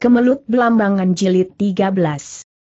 Kemelut Belambangan Jilid 13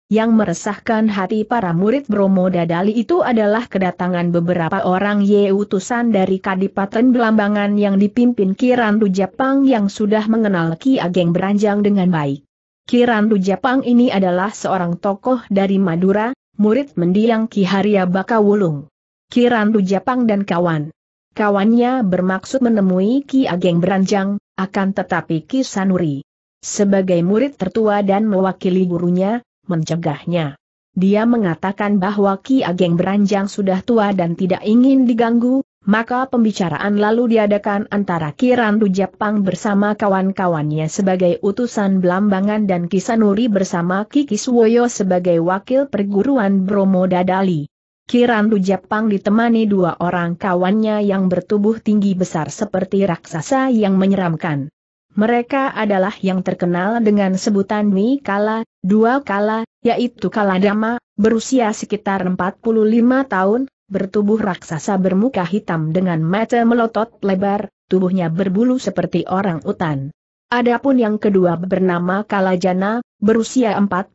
yang meresahkan hati para murid Bromo Dadali itu adalah kedatangan beberapa orang Ye utusan dari Kadipaten Belambangan yang dipimpin Kirandu Japang yang sudah mengenal Ki Ageng Beranjang dengan baik. Kirandu Japang ini adalah seorang tokoh dari Madura, murid mendiang Ki Haria Bakawulung. Kirandu Japang dan kawan. Kawannya bermaksud menemui Ki Ageng Beranjang, akan tetapi Ki Sanuri sebagai murid tertua dan mewakili gurunya, mencegahnya. Dia mengatakan bahwa Ki Ageng beranjang sudah tua dan tidak ingin diganggu, maka pembicaraan lalu diadakan antara Kirandu Jepang bersama kawan-kawannya sebagai utusan Belambangan dan Kisanuri bersama Ki Kiswoyo sebagai wakil perguruan Bromo Dadali. Kirandu Jepang ditemani dua orang kawannya yang bertubuh tinggi besar seperti raksasa yang menyeramkan mereka adalah yang terkenal dengan sebutan Mi Kala, dua Kala, yaitu Kala Dama, berusia sekitar 45 tahun, bertubuh raksasa bermuka hitam dengan mata melotot lebar, tubuhnya berbulu seperti orang utan. Adapun yang kedua bernama Kalajana, berusia 43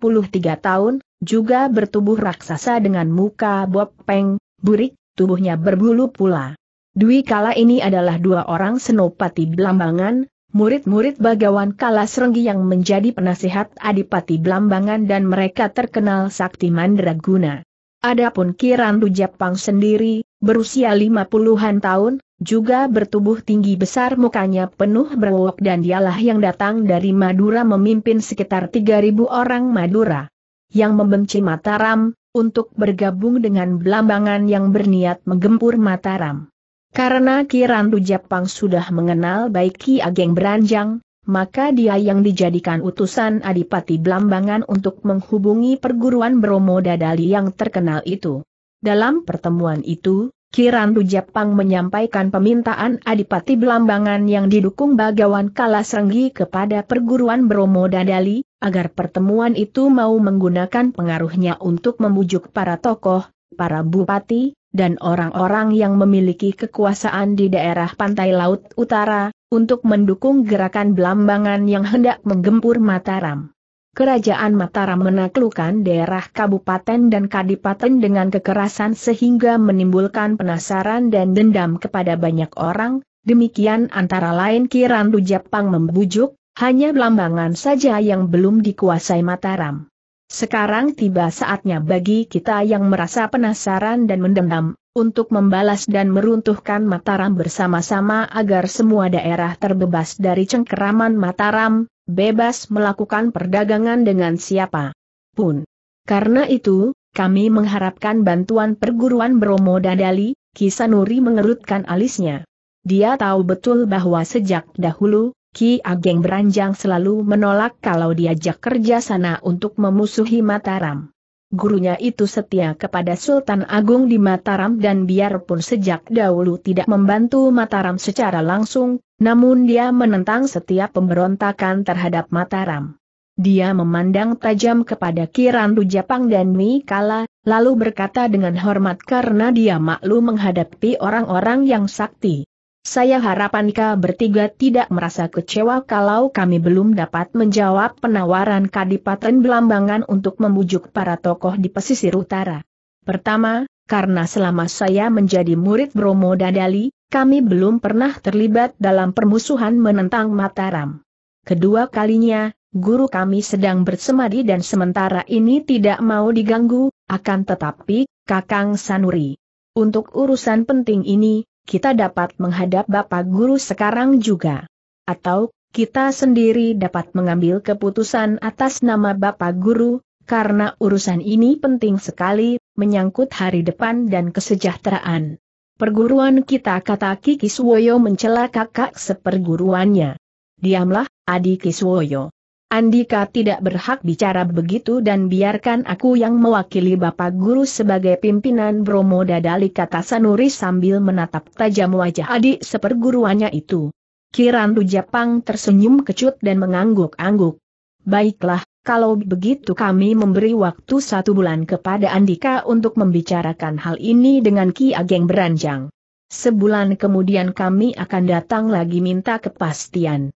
tahun, juga bertubuh raksasa dengan muka bopeng, burik, tubuhnya berbulu pula. Dwi kala ini adalah dua orang senopati belambangan, murid-murid Bagawan Kalasrenggi yang menjadi penasehat Adipati Blambangan dan mereka terkenal sakti mandraguna. Adapun Kiran Rujapang sendiri, berusia 50-an tahun, juga bertubuh tinggi besar mukanya penuh berwok dan dialah yang datang dari Madura memimpin sekitar 3.000 orang Madura. Yang membenci Mataram, untuk bergabung dengan Blambangan yang berniat menggempur Mataram. Karena Kiran Jepang sudah mengenal baik Ki Ageng Beranjang, maka dia yang dijadikan utusan Adipati Blambangan untuk menghubungi perguruan Bromo Dadali yang terkenal itu. Dalam pertemuan itu, Kiran Jepang menyampaikan permintaan Adipati Belambangan yang didukung Bagawan Kalasrenggi kepada perguruan Bromo Dadali, agar pertemuan itu mau menggunakan pengaruhnya untuk membujuk para tokoh, para bupati, dan orang-orang yang memiliki kekuasaan di daerah pantai laut utara, untuk mendukung gerakan Belambangan yang hendak menggempur Mataram. Kerajaan Mataram menaklukkan daerah kabupaten dan kadipaten dengan kekerasan sehingga menimbulkan penasaran dan dendam kepada banyak orang, demikian antara lain Kirandu Jepang membujuk, hanya Belambangan saja yang belum dikuasai Mataram. Sekarang tiba saatnya bagi kita yang merasa penasaran dan mendendam, untuk membalas dan meruntuhkan Mataram bersama-sama agar semua daerah terbebas dari cengkeraman Mataram, bebas melakukan perdagangan dengan siapa pun. Karena itu, kami mengharapkan bantuan perguruan Bromo Dadali, Kisanuri mengerutkan alisnya. Dia tahu betul bahwa sejak dahulu, Ki Ageng Beranjang selalu menolak kalau diajak kerja sana untuk memusuhi Mataram. Gurunya itu setia kepada Sultan Agung di Mataram dan biarpun sejak dahulu tidak membantu Mataram secara langsung, namun dia menentang setiap pemberontakan terhadap Mataram. Dia memandang tajam kepada Kirandu Japang dan Mi Kala, lalu berkata dengan hormat karena dia maklum menghadapi orang-orang yang sakti. Saya harapan Anka bertiga tidak merasa kecewa kalau kami belum dapat menjawab penawaran Kadipaten Belambangan untuk membujuk para tokoh di pesisir utara. Pertama, karena selama saya menjadi murid Bromo Dadali, kami belum pernah terlibat dalam permusuhan menentang Mataram. Kedua kalinya, guru kami sedang bersemadi dan sementara ini tidak mau diganggu, akan tetapi, Kakang Sanuri. Untuk urusan penting ini, kita dapat menghadap Bapak Guru sekarang juga. Atau, kita sendiri dapat mengambil keputusan atas nama Bapak Guru, karena urusan ini penting sekali, menyangkut hari depan dan kesejahteraan. Perguruan kita kata Kiki Suwoyo mencela kakak seperguruannya. Diamlah, adik Kiswoyo. Andika tidak berhak bicara begitu dan biarkan aku yang mewakili Bapak Guru sebagai pimpinan Bromo Dadali kata Sanuri sambil menatap tajam wajah adik seperguruannya itu. Kirandu Japang tersenyum kecut dan mengangguk-angguk. Baiklah, kalau begitu kami memberi waktu satu bulan kepada Andika untuk membicarakan hal ini dengan Ki Ageng Beranjang. Sebulan kemudian kami akan datang lagi minta kepastian.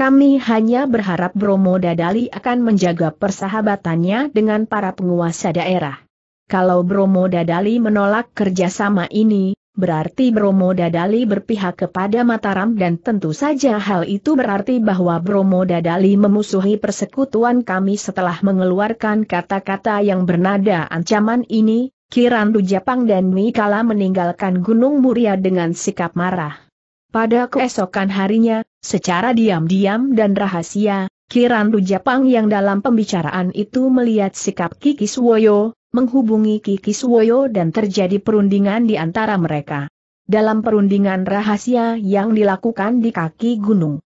Kami hanya berharap Bromo Dadali akan menjaga persahabatannya dengan para penguasa daerah. Kalau Bromo Dadali menolak kerjasama ini, berarti Bromo Dadali berpihak kepada Mataram dan tentu saja hal itu berarti bahwa Bromo Dadali memusuhi persekutuan kami setelah mengeluarkan kata-kata yang bernada ancaman ini, Kirandu Japang dan Mikala meninggalkan Gunung Muria dengan sikap marah. Pada keesokan harinya, Secara diam-diam dan rahasia, Kiran Japang yang dalam pembicaraan itu melihat sikap Kiki Suwoyo, menghubungi Kiki Suwoyo dan terjadi perundingan di antara mereka. Dalam perundingan rahasia yang dilakukan di kaki gunung.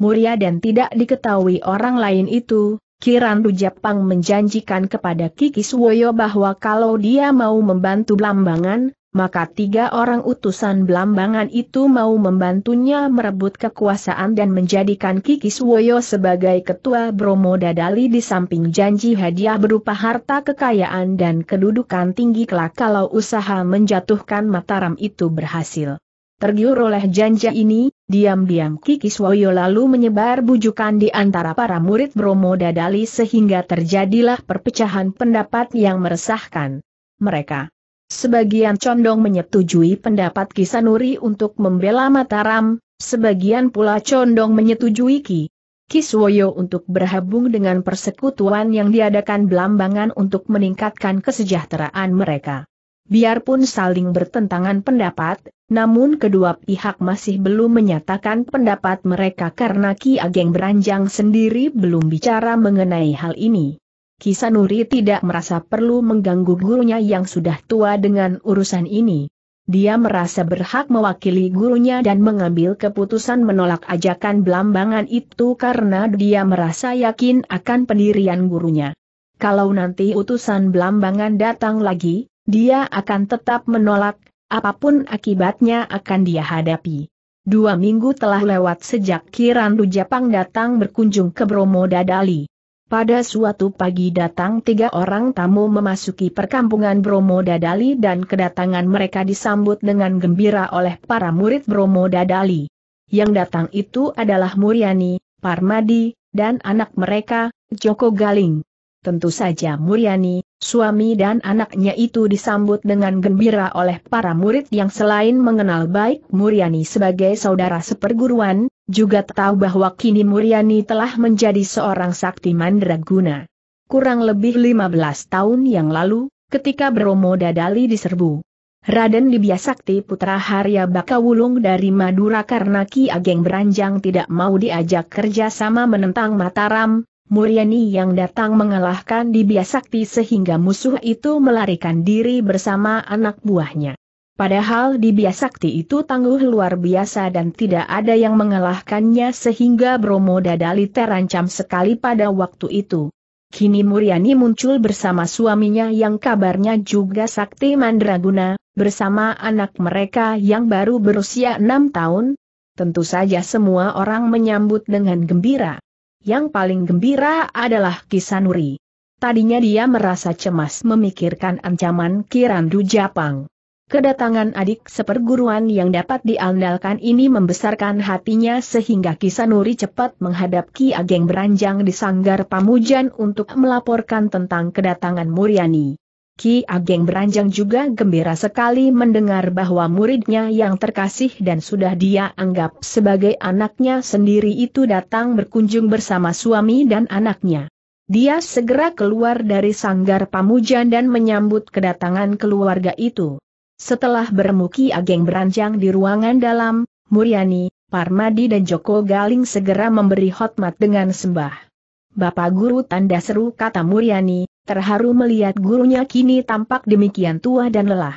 Muria dan tidak diketahui orang lain itu, Kiran Japang menjanjikan kepada Kiki Suwoyo bahwa kalau dia mau membantu Blambangan, maka tiga orang utusan Belambangan itu mau membantunya merebut kekuasaan dan menjadikan Kiki Suwoyo sebagai ketua Bromo Dadali di samping janji hadiah berupa harta kekayaan dan kedudukan tinggi kelak kalau usaha menjatuhkan Mataram itu berhasil. Tergiur oleh janji ini, diam-diam Kiki Suwoyo lalu menyebar bujukan di antara para murid Bromo Dadali sehingga terjadilah perpecahan pendapat yang meresahkan mereka Sebagian condong menyetujui pendapat Kisanuri untuk membela Mataram, sebagian pula condong menyetujui Ki. Kiswoyo untuk berhubung dengan persekutuan yang diadakan Belambangan untuk meningkatkan kesejahteraan mereka. Biarpun saling bertentangan pendapat, namun kedua pihak masih belum menyatakan pendapat mereka karena Ki Ageng Beranjang sendiri belum bicara mengenai hal ini. Kisanuri tidak merasa perlu mengganggu gurunya yang sudah tua dengan urusan ini. Dia merasa berhak mewakili gurunya dan mengambil keputusan menolak ajakan belambangan itu karena dia merasa yakin akan pendirian gurunya. Kalau nanti utusan belambangan datang lagi, dia akan tetap menolak, apapun akibatnya akan dia hadapi. Dua minggu telah lewat sejak Kiran Japang datang berkunjung ke Bromo Dadali. Pada suatu pagi datang tiga orang tamu memasuki perkampungan Bromo Dadali dan kedatangan mereka disambut dengan gembira oleh para murid Bromo Dadali. Yang datang itu adalah Muriani, Parmadi, dan anak mereka, Joko Galing. Tentu saja Muriani, suami dan anaknya itu disambut dengan gembira oleh para murid yang selain mengenal baik Muriani sebagai saudara seperguruan, juga tahu bahwa kini Muriani telah menjadi seorang sakti mandraguna. Kurang lebih 15 tahun yang lalu, ketika Bromo Dadali diserbu. Raden Libya Sakti Putra Harya Bakawulung dari Madura karena Ki Ageng Beranjang tidak mau diajak kerjasama menentang Mataram, Muriani yang datang mengalahkan Libya Sakti sehingga musuh itu melarikan diri bersama anak buahnya. Padahal di Biasakti itu tangguh luar biasa dan tidak ada yang mengalahkannya sehingga Bromo Dadali terancam sekali pada waktu itu. Kini Muriani muncul bersama suaminya yang kabarnya juga Sakti Mandraguna, bersama anak mereka yang baru berusia enam tahun. Tentu saja semua orang menyambut dengan gembira. Yang paling gembira adalah Kisanuri. Tadinya dia merasa cemas memikirkan ancaman Kirandu Japang. Kedatangan adik seperguruan yang dapat diandalkan ini membesarkan hatinya sehingga Kisanuri cepat menghadap Ki Ageng beranjang di sanggar pamujan untuk melaporkan tentang kedatangan Muriani. Ki Ageng beranjang juga gembira sekali mendengar bahwa muridnya yang terkasih dan sudah dia anggap sebagai anaknya sendiri itu datang berkunjung bersama suami dan anaknya. Dia segera keluar dari sanggar pamujan dan menyambut kedatangan keluarga itu. Setelah bermuki ageng beranjang di ruangan dalam, Muriani, Parmadi dan Joko Galing segera memberi hotmat dengan sembah. Bapak guru tanda seru kata Muriani, terharu melihat gurunya kini tampak demikian tua dan lelah.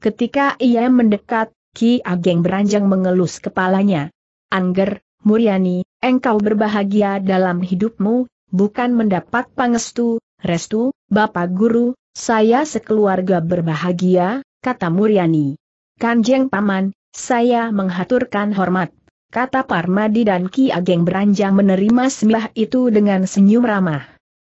Ketika ia mendekat, Ki Ageng beranjang mengelus kepalanya. Angger, Muriani, engkau berbahagia dalam hidupmu, bukan mendapat pangestu, restu, Bapak Guru, saya sekeluarga berbahagia, kata Muryani. Kanjeng Paman, saya menghaturkan hormat, kata Parmadi dan Ki Ageng beranjang menerima sembah itu dengan senyum ramah.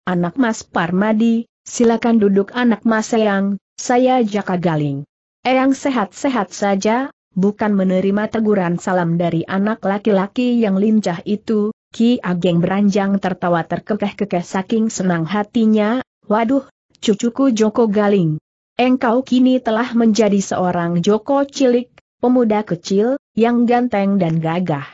Anak Mas Parmadi, silakan duduk anak Mas Eyang, saya Jaka Galing. Eyang sehat-sehat saja, bukan menerima teguran salam dari anak laki-laki yang lincah itu, Ki Ageng beranjang tertawa terkekeh-kekeh saking senang hatinya, waduh, cucuku Joko Galing, Engkau kini telah menjadi seorang Joko cilik, pemuda kecil, yang ganteng dan gagah.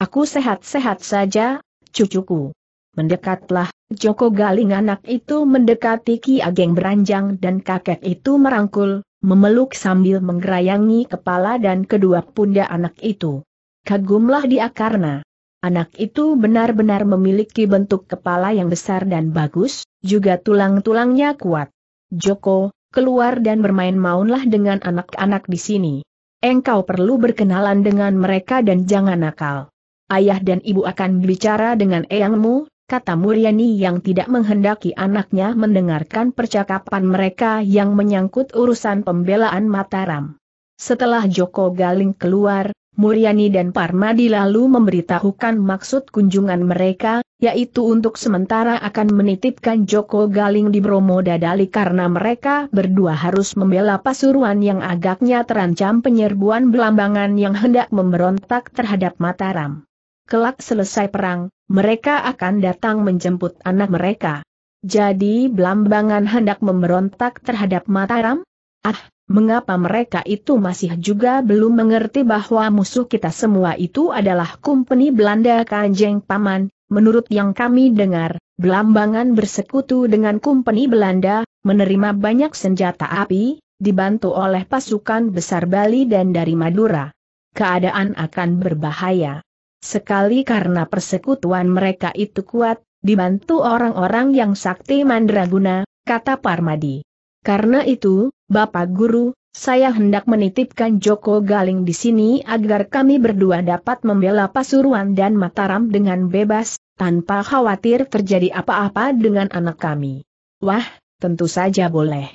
Aku sehat-sehat saja, cucuku. Mendekatlah, Joko Galing anak itu mendekati Ki Ageng beranjang dan kakek itu merangkul, memeluk sambil menggerayangi kepala dan kedua pundak anak itu. Kagumlah dia karena anak itu benar-benar memiliki bentuk kepala yang besar dan bagus, juga tulang-tulangnya kuat. Joko, keluar dan bermain maunlah dengan anak-anak di sini. Engkau perlu berkenalan dengan mereka dan jangan nakal. Ayah dan ibu akan bicara dengan eyangmu, kata Muryani yang tidak menghendaki anaknya mendengarkan percakapan mereka yang menyangkut urusan pembelaan Mataram. Setelah Joko Galing keluar, Muriani dan Parmadi lalu memberitahukan maksud kunjungan mereka, yaitu untuk sementara akan menitipkan Joko Galing di Bromo Dadali karena mereka berdua harus membela Pasuruan yang agaknya terancam penyerbuan belambangan yang hendak memberontak terhadap Mataram. Kelak selesai perang, mereka akan datang menjemput anak mereka. Jadi Belambangan hendak memberontak terhadap Mataram? Ah, mengapa mereka itu masih juga belum mengerti bahwa musuh kita semua itu adalah Kumpeni Belanda Kanjeng Paman, menurut yang kami dengar, Belambangan bersekutu dengan Kumpeni Belanda, menerima banyak senjata api, dibantu oleh pasukan besar Bali dan dari Madura. Keadaan akan berbahaya. Sekali karena persekutuan mereka itu kuat, dibantu orang-orang yang sakti mandraguna, kata Parmadi. Karena itu, Bapak Guru, saya hendak menitipkan Joko Galing di sini agar kami berdua dapat membela Pasuruan dan Mataram dengan bebas, tanpa khawatir terjadi apa-apa dengan anak kami. Wah, tentu saja boleh.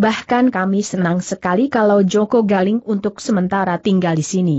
Bahkan kami senang sekali kalau Joko Galing untuk sementara tinggal di sini.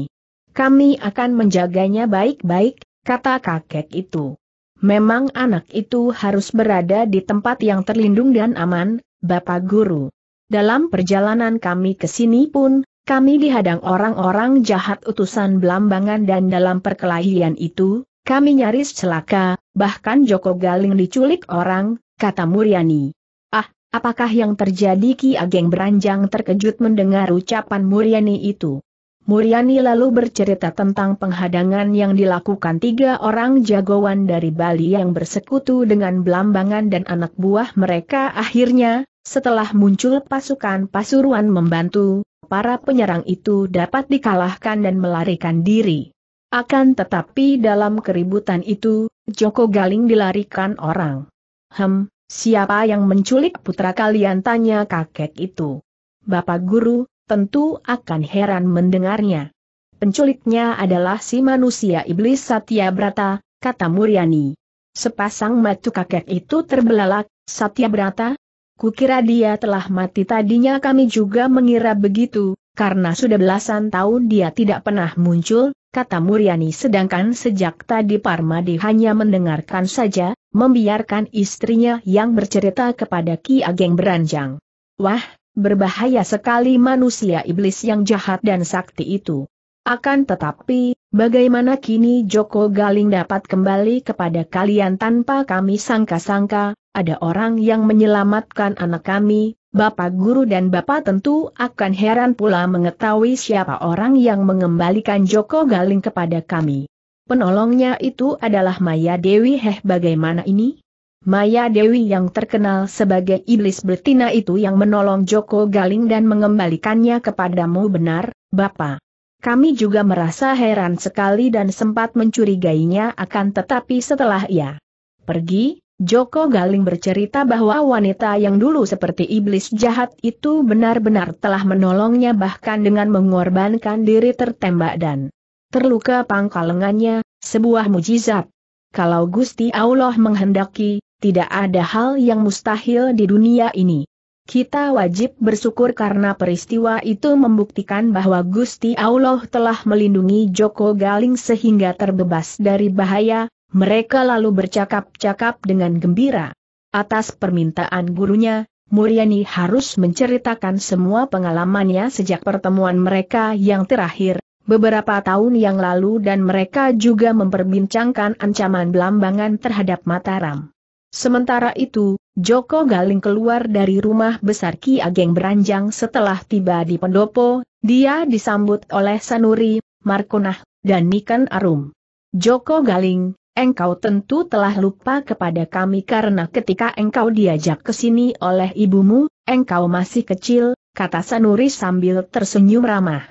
Kami akan menjaganya baik-baik, kata kakek itu. Memang anak itu harus berada di tempat yang terlindung dan aman, Bapak Guru. Dalam perjalanan kami ke sini pun, kami dihadang orang-orang jahat utusan Belambangan dan dalam perkelahian itu, kami nyaris celaka, bahkan Joko Galing diculik orang, kata Muryani. Ah, apakah yang terjadi Ki Ageng Beranjang terkejut mendengar ucapan Muryani itu? Muryani lalu bercerita tentang penghadangan yang dilakukan tiga orang jagoan dari Bali yang bersekutu dengan Belambangan dan anak buah mereka akhirnya, setelah muncul pasukan Pasuruan membantu, para penyerang itu dapat dikalahkan dan melarikan diri. Akan tetapi dalam keributan itu, Joko Galing dilarikan orang. Hem, siapa yang menculik putra kalian tanya kakek itu. Bapak guru, tentu akan heran mendengarnya. Penculiknya adalah si manusia iblis Satya Brata, kata Muryani. Sepasang matu kakek itu terbelalak, Satya Brata? Kukira dia telah mati tadinya kami juga mengira begitu, karena sudah belasan tahun dia tidak pernah muncul, kata Muryani sedangkan sejak tadi Parmadi hanya mendengarkan saja, membiarkan istrinya yang bercerita kepada Ki Ageng beranjang. Wah, berbahaya sekali manusia iblis yang jahat dan sakti itu. Akan tetapi, bagaimana kini Joko Galing dapat kembali kepada kalian tanpa kami sangka-sangka, ada orang yang menyelamatkan anak kami, Bapak Guru dan Bapak tentu akan heran pula mengetahui siapa orang yang mengembalikan Joko Galing kepada kami. Penolongnya itu adalah Maya Dewi Heh bagaimana ini? Maya Dewi yang terkenal sebagai iblis betina itu yang menolong Joko Galing dan mengembalikannya kepadamu benar, Bapak. Kami juga merasa heran sekali dan sempat mencurigainya akan tetapi setelah ia pergi, Joko Galing bercerita bahwa wanita yang dulu seperti iblis jahat itu benar-benar telah menolongnya bahkan dengan mengorbankan diri tertembak dan terluka pangkal lengannya, sebuah mujizat. Kalau Gusti Allah menghendaki, tidak ada hal yang mustahil di dunia ini. Kita wajib bersyukur karena peristiwa itu membuktikan bahwa Gusti Allah telah melindungi Joko Galing sehingga terbebas dari bahaya, mereka lalu bercakap-cakap dengan gembira. Atas permintaan gurunya, Muryani harus menceritakan semua pengalamannya sejak pertemuan mereka yang terakhir, beberapa tahun yang lalu dan mereka juga memperbincangkan ancaman belambangan terhadap Mataram. Sementara itu, Joko Galing keluar dari rumah besar Ki Ageng beranjang setelah tiba di pendopo, dia disambut oleh Sanuri, Markonah, dan Niken Arum. Joko Galing, engkau tentu telah lupa kepada kami karena ketika engkau diajak ke sini oleh ibumu, engkau masih kecil, kata Sanuri sambil tersenyum ramah.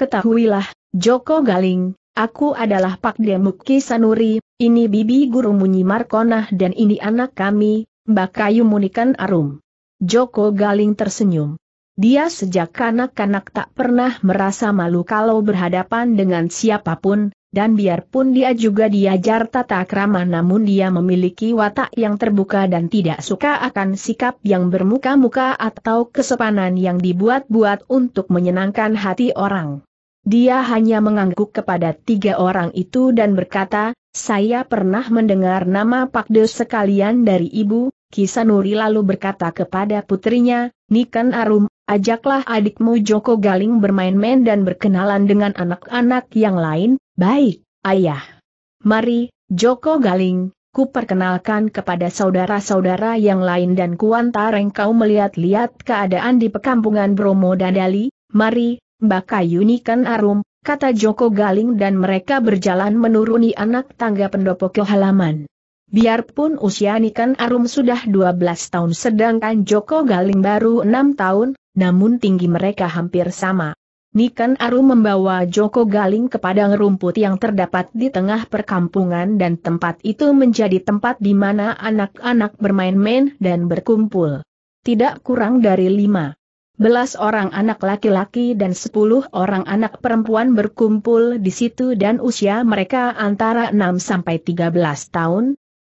Ketahuilah, Joko Galing, aku adalah Pak Ki Sanuri, ini bibi guru Munyi Markonah dan ini anak kami, Mbak Kayu Munikan Arum. Joko Galing tersenyum. Dia sejak kanak-kanak tak pernah merasa malu kalau berhadapan dengan siapapun, dan biarpun dia juga diajar tata krama namun dia memiliki watak yang terbuka dan tidak suka akan sikap yang bermuka-muka atau kesepanan yang dibuat-buat untuk menyenangkan hati orang. Dia hanya mengangguk kepada tiga orang itu dan berkata, saya pernah mendengar nama Pak De sekalian dari ibu, Kisanuri lalu berkata kepada putrinya, Niken Arum, ajaklah adikmu Joko Galing bermain-main dan berkenalan dengan anak-anak yang lain, baik, ayah. Mari, Joko Galing, ku perkenalkan kepada saudara-saudara yang lain dan Kuantareng kau melihat-lihat keadaan di pekampungan Bromo Dadali, mari, Baka Yunikan Arum, kata Joko Galing dan mereka berjalan menuruni anak tangga pendopo ke halaman. Biarpun usia Nikan Arum sudah 12 tahun sedangkan Joko Galing baru 6 tahun, namun tinggi mereka hampir sama. Nikan Arum membawa Joko Galing ke padang rumput yang terdapat di tengah perkampungan dan tempat itu menjadi tempat di mana anak-anak bermain-main dan berkumpul. Tidak kurang dari lima belas orang anak laki-laki dan sepuluh orang anak perempuan berkumpul di situ dan usia mereka antara 6 sampai 13 tahun.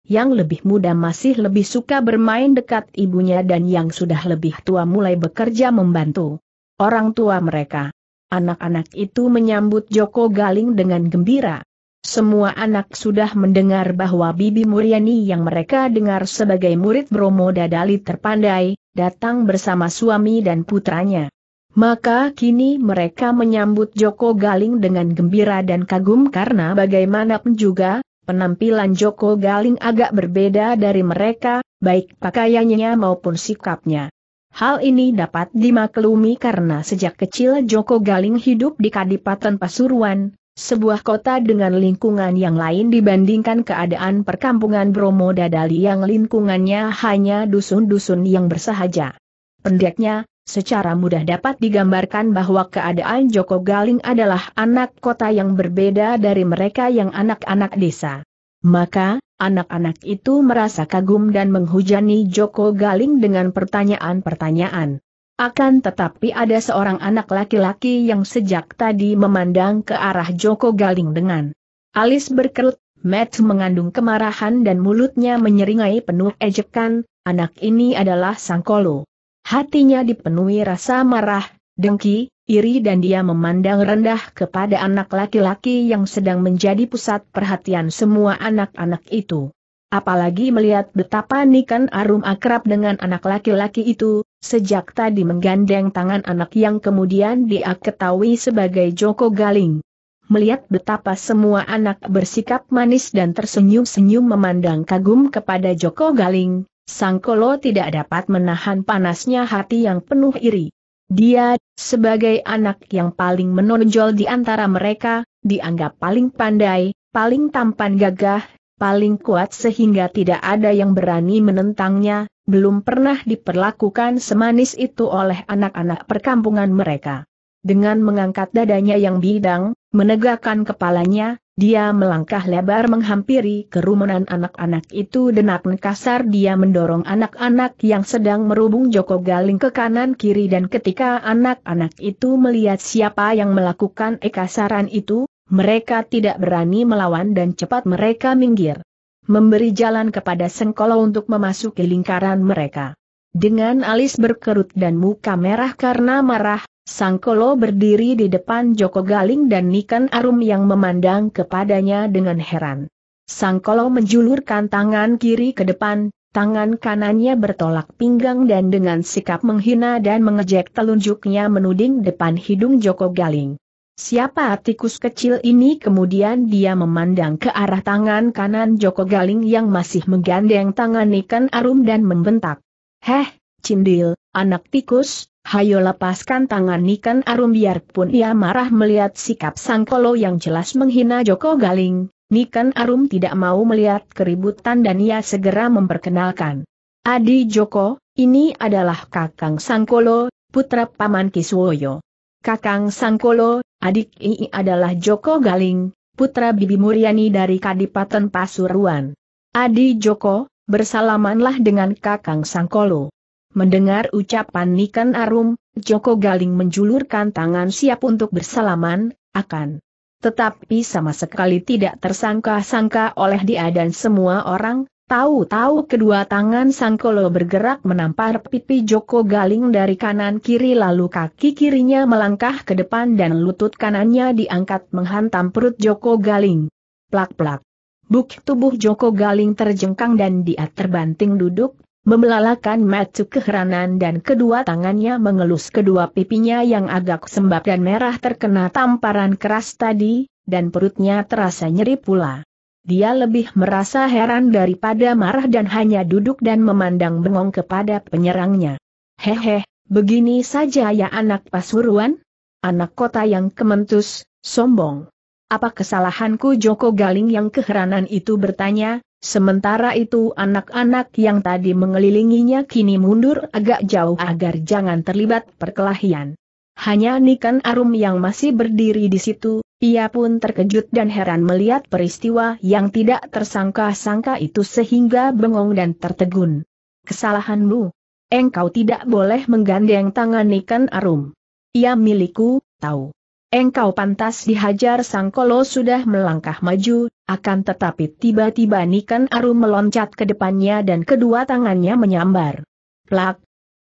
Yang lebih muda masih lebih suka bermain dekat ibunya dan yang sudah lebih tua mulai bekerja membantu orang tua mereka. Anak-anak itu menyambut Joko Galing dengan gembira. Semua anak sudah mendengar bahwa Bibi Muriani yang mereka dengar sebagai murid Bromo Dadali terpandai, datang bersama suami dan putranya. Maka kini mereka menyambut Joko Galing dengan gembira dan kagum karena bagaimanapun juga, penampilan Joko Galing agak berbeda dari mereka, baik pakaiannya maupun sikapnya. Hal ini dapat dimaklumi karena sejak kecil Joko Galing hidup di Kadipaten Pasuruan, sebuah kota dengan lingkungan yang lain dibandingkan keadaan perkampungan Bromo Dadali yang lingkungannya hanya dusun-dusun yang bersahaja. Pendeknya, secara mudah dapat digambarkan bahwa keadaan Joko Galing adalah anak kota yang berbeda dari mereka yang anak-anak desa. Maka, anak-anak itu merasa kagum dan menghujani Joko Galing dengan pertanyaan-pertanyaan. Akan tetapi ada seorang anak laki-laki yang sejak tadi memandang ke arah Joko Galing dengan alis berkerut, Matt mengandung kemarahan dan mulutnya menyeringai penuh ejekan, anak ini adalah Sangkolo. Hatinya dipenuhi rasa marah, dengki, iri dan dia memandang rendah kepada anak laki-laki yang sedang menjadi pusat perhatian semua anak-anak itu apalagi melihat betapa Nikan Arum akrab dengan anak laki-laki itu, sejak tadi menggandeng tangan anak yang kemudian dia ketahui sebagai Joko Galing. Melihat betapa semua anak bersikap manis dan tersenyum-senyum memandang kagum kepada Joko Galing, Sangkolo tidak dapat menahan panasnya hati yang penuh iri. Dia, sebagai anak yang paling menonjol di antara mereka, dianggap paling pandai, paling tampan gagah, paling kuat sehingga tidak ada yang berani menentangnya, belum pernah diperlakukan semanis itu oleh anak-anak perkampungan mereka. Dengan mengangkat dadanya yang bidang, menegakkan kepalanya, dia melangkah lebar menghampiri kerumunan anak-anak itu denak kasar dia mendorong anak-anak yang sedang merubung Joko Galing ke kanan kiri dan ketika anak-anak itu melihat siapa yang melakukan ekasaran itu, mereka tidak berani melawan dan cepat mereka minggir. Memberi jalan kepada Sengkolo untuk memasuki lingkaran mereka. Dengan alis berkerut dan muka merah karena marah, Sangkolo berdiri di depan Joko Galing dan Nikan Arum yang memandang kepadanya dengan heran. Sangkolo menjulurkan tangan kiri ke depan, tangan kanannya bertolak pinggang dan dengan sikap menghina dan mengejek telunjuknya menuding depan hidung Joko Galing. Siapa tikus kecil ini kemudian dia memandang ke arah tangan kanan Joko Galing yang masih menggandeng tangan ikan arum dan membentak. Heh, cindil, anak tikus, hayo lepaskan tangan ikan arum biarpun ia marah melihat sikap sangkolo yang jelas menghina Joko Galing. Nikan Arum tidak mau melihat keributan dan ia segera memperkenalkan. Adi Joko, ini adalah Kakang Sangkolo, putra Paman Kiswoyo. Kakang Sangkolo, Adik ini adalah Joko Galing, putra Bibi Muriani dari Kadipaten Pasuruan. Adi Joko, bersalamanlah dengan Kakang Sangkolo. Mendengar ucapan Niken Arum, Joko Galing menjulurkan tangan siap untuk bersalaman, akan. Tetapi sama sekali tidak tersangka-sangka oleh dia dan semua orang, Tahu-tahu kedua tangan Sangkolo bergerak menampar pipi Joko Galing dari kanan kiri lalu kaki kirinya melangkah ke depan dan lutut kanannya diangkat menghantam perut Joko Galing. Plak-plak. Buk tubuh Joko Galing terjengkang dan dia terbanting duduk, membelalakan mata keheranan dan kedua tangannya mengelus kedua pipinya yang agak sembab dan merah terkena tamparan keras tadi, dan perutnya terasa nyeri pula. Dia lebih merasa heran daripada marah dan hanya duduk dan memandang bengong kepada penyerangnya. Hehe, begini saja ya anak pasuruan? Anak kota yang kementus, sombong. Apa kesalahanku Joko Galing yang keheranan itu bertanya, sementara itu anak-anak yang tadi mengelilinginya kini mundur agak jauh agar jangan terlibat perkelahian. Hanya Nikan Arum yang masih berdiri di situ, ia pun terkejut dan heran melihat peristiwa yang tidak tersangka-sangka itu sehingga bengong dan tertegun. Kesalahanmu. Engkau tidak boleh menggandeng tangan ikan arum. Ia milikku, tahu. Engkau pantas dihajar sang kolo sudah melangkah maju, akan tetapi tiba-tiba Nikan Arum meloncat ke depannya dan kedua tangannya menyambar. Plak,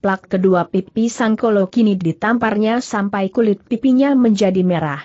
plak kedua pipi sang kolo kini ditamparnya sampai kulit pipinya menjadi merah.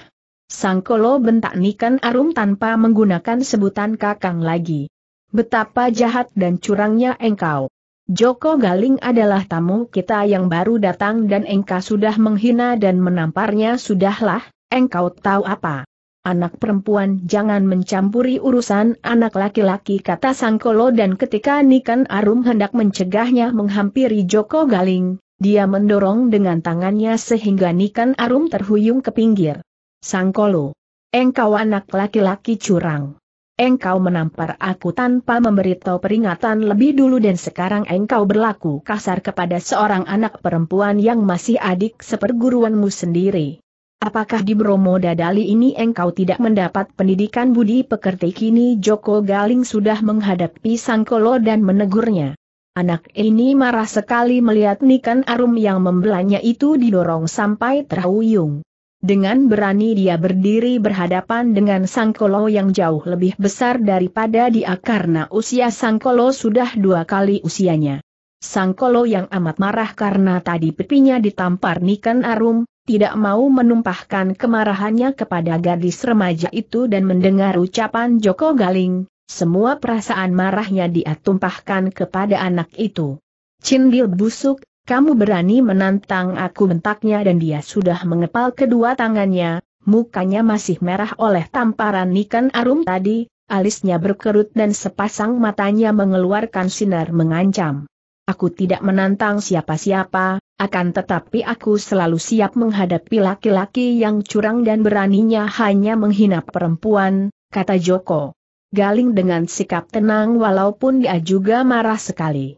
Sangkolo bentak Nikan Arum tanpa menggunakan sebutan kakang lagi. Betapa jahat dan curangnya engkau. Joko Galing adalah tamu kita yang baru datang dan engkau sudah menghina dan menamparnya sudahlah, engkau tahu apa. Anak perempuan jangan mencampuri urusan anak laki-laki kata Sangkolo dan ketika Nikan Arum hendak mencegahnya menghampiri Joko Galing, dia mendorong dengan tangannya sehingga Nikan Arum terhuyung ke pinggir. Sangkolo. Engkau anak laki-laki curang. Engkau menampar aku tanpa memberitahu peringatan lebih dulu dan sekarang engkau berlaku kasar kepada seorang anak perempuan yang masih adik seperguruanmu sendiri. Apakah di Bromo Dadali ini engkau tidak mendapat pendidikan budi pekerti kini Joko Galing sudah menghadapi Sangkolo dan menegurnya. Anak ini marah sekali melihat Nikan Arum yang membelanya itu didorong sampai terhuyung. Dengan berani dia berdiri berhadapan dengan Sangkolo yang jauh lebih besar daripada dia karena usia Sangkolo sudah dua kali usianya. Sangkolo yang amat marah karena tadi pipinya ditampar Niken Arum, tidak mau menumpahkan kemarahannya kepada gadis remaja itu dan mendengar ucapan Joko Galing, semua perasaan marahnya dia tumpahkan kepada anak itu. Cindil busuk, kamu berani menantang aku bentaknya dan dia sudah mengepal kedua tangannya, mukanya masih merah oleh tamparan ikan arum tadi, alisnya berkerut dan sepasang matanya mengeluarkan sinar mengancam. Aku tidak menantang siapa-siapa, akan tetapi aku selalu siap menghadapi laki-laki yang curang dan beraninya hanya menghina perempuan, kata Joko. Galing dengan sikap tenang walaupun dia juga marah sekali.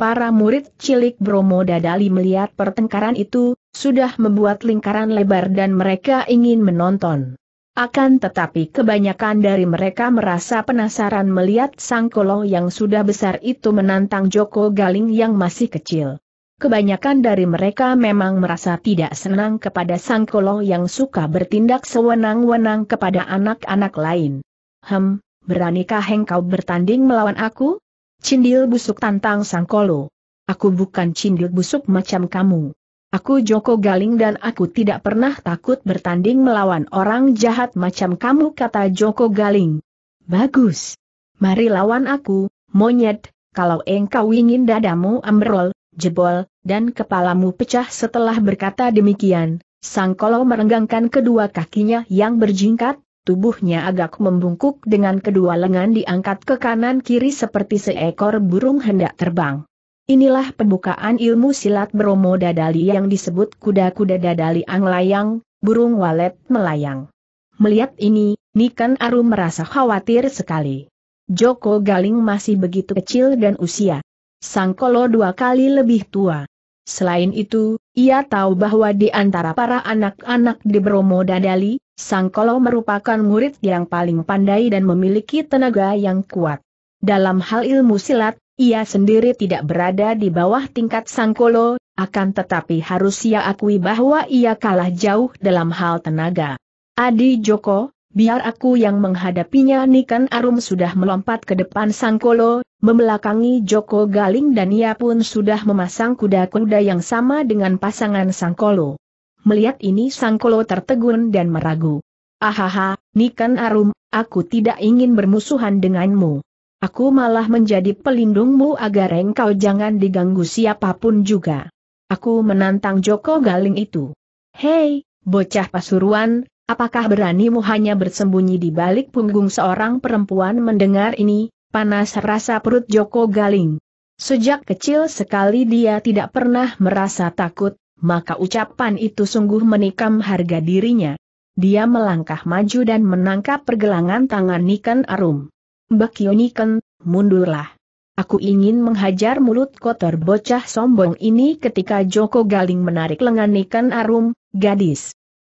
Para murid cilik Bromo Dadali melihat pertengkaran itu, sudah membuat lingkaran lebar dan mereka ingin menonton. Akan tetapi kebanyakan dari mereka merasa penasaran melihat sang kolo yang sudah besar itu menantang Joko Galing yang masih kecil. Kebanyakan dari mereka memang merasa tidak senang kepada sang kolo yang suka bertindak sewenang-wenang kepada anak-anak lain. Hem, beranikah engkau bertanding melawan aku? Cindil busuk tantang Sangkolo. Aku bukan cindil busuk macam kamu. Aku Joko Galing dan aku tidak pernah takut bertanding melawan orang jahat macam kamu kata Joko Galing. Bagus. Mari lawan aku, monyet, kalau engkau ingin dadamu ambrol, jebol, dan kepalamu pecah setelah berkata demikian. Sangkolo merenggangkan kedua kakinya yang berjingkat, Tubuhnya agak membungkuk dengan kedua lengan diangkat ke kanan kiri seperti seekor burung hendak terbang. Inilah pembukaan ilmu silat Bromo Dadali yang disebut kuda-kuda Dadali Anglayang, burung walet melayang. Melihat ini, Nikan Aru merasa khawatir sekali. Joko Galing masih begitu kecil dan usia. Sangkolo dua kali lebih tua. Selain itu, ia tahu bahwa di antara para anak-anak di Bromo Dadali, Kolo merupakan murid yang paling pandai dan memiliki tenaga yang kuat. Dalam hal ilmu silat, ia sendiri tidak berada di bawah tingkat Sang Kolo, akan tetapi harus ia akui bahwa ia kalah jauh dalam hal tenaga. Adi Joko, biar aku yang menghadapinya Nikan Arum sudah melompat ke depan Sangkolo, membelakangi Joko Galing dan ia pun sudah memasang kuda-kuda yang sama dengan pasangan Sangkolo. Melihat ini Sangkolo tertegun dan meragu. Ahaha, Nikan Arum, aku tidak ingin bermusuhan denganmu. Aku malah menjadi pelindungmu agar engkau jangan diganggu siapapun juga. Aku menantang Joko Galing itu. Hei, bocah pasuruan, Apakah beranimu hanya bersembunyi di balik punggung seorang perempuan mendengar ini, panas rasa perut Joko Galing. Sejak kecil sekali dia tidak pernah merasa takut, maka ucapan itu sungguh menikam harga dirinya. Dia melangkah maju dan menangkap pergelangan tangan Niken Arum. Bekio Niken, mundurlah. Aku ingin menghajar mulut kotor bocah sombong ini ketika Joko Galing menarik lengan Niken Arum, gadis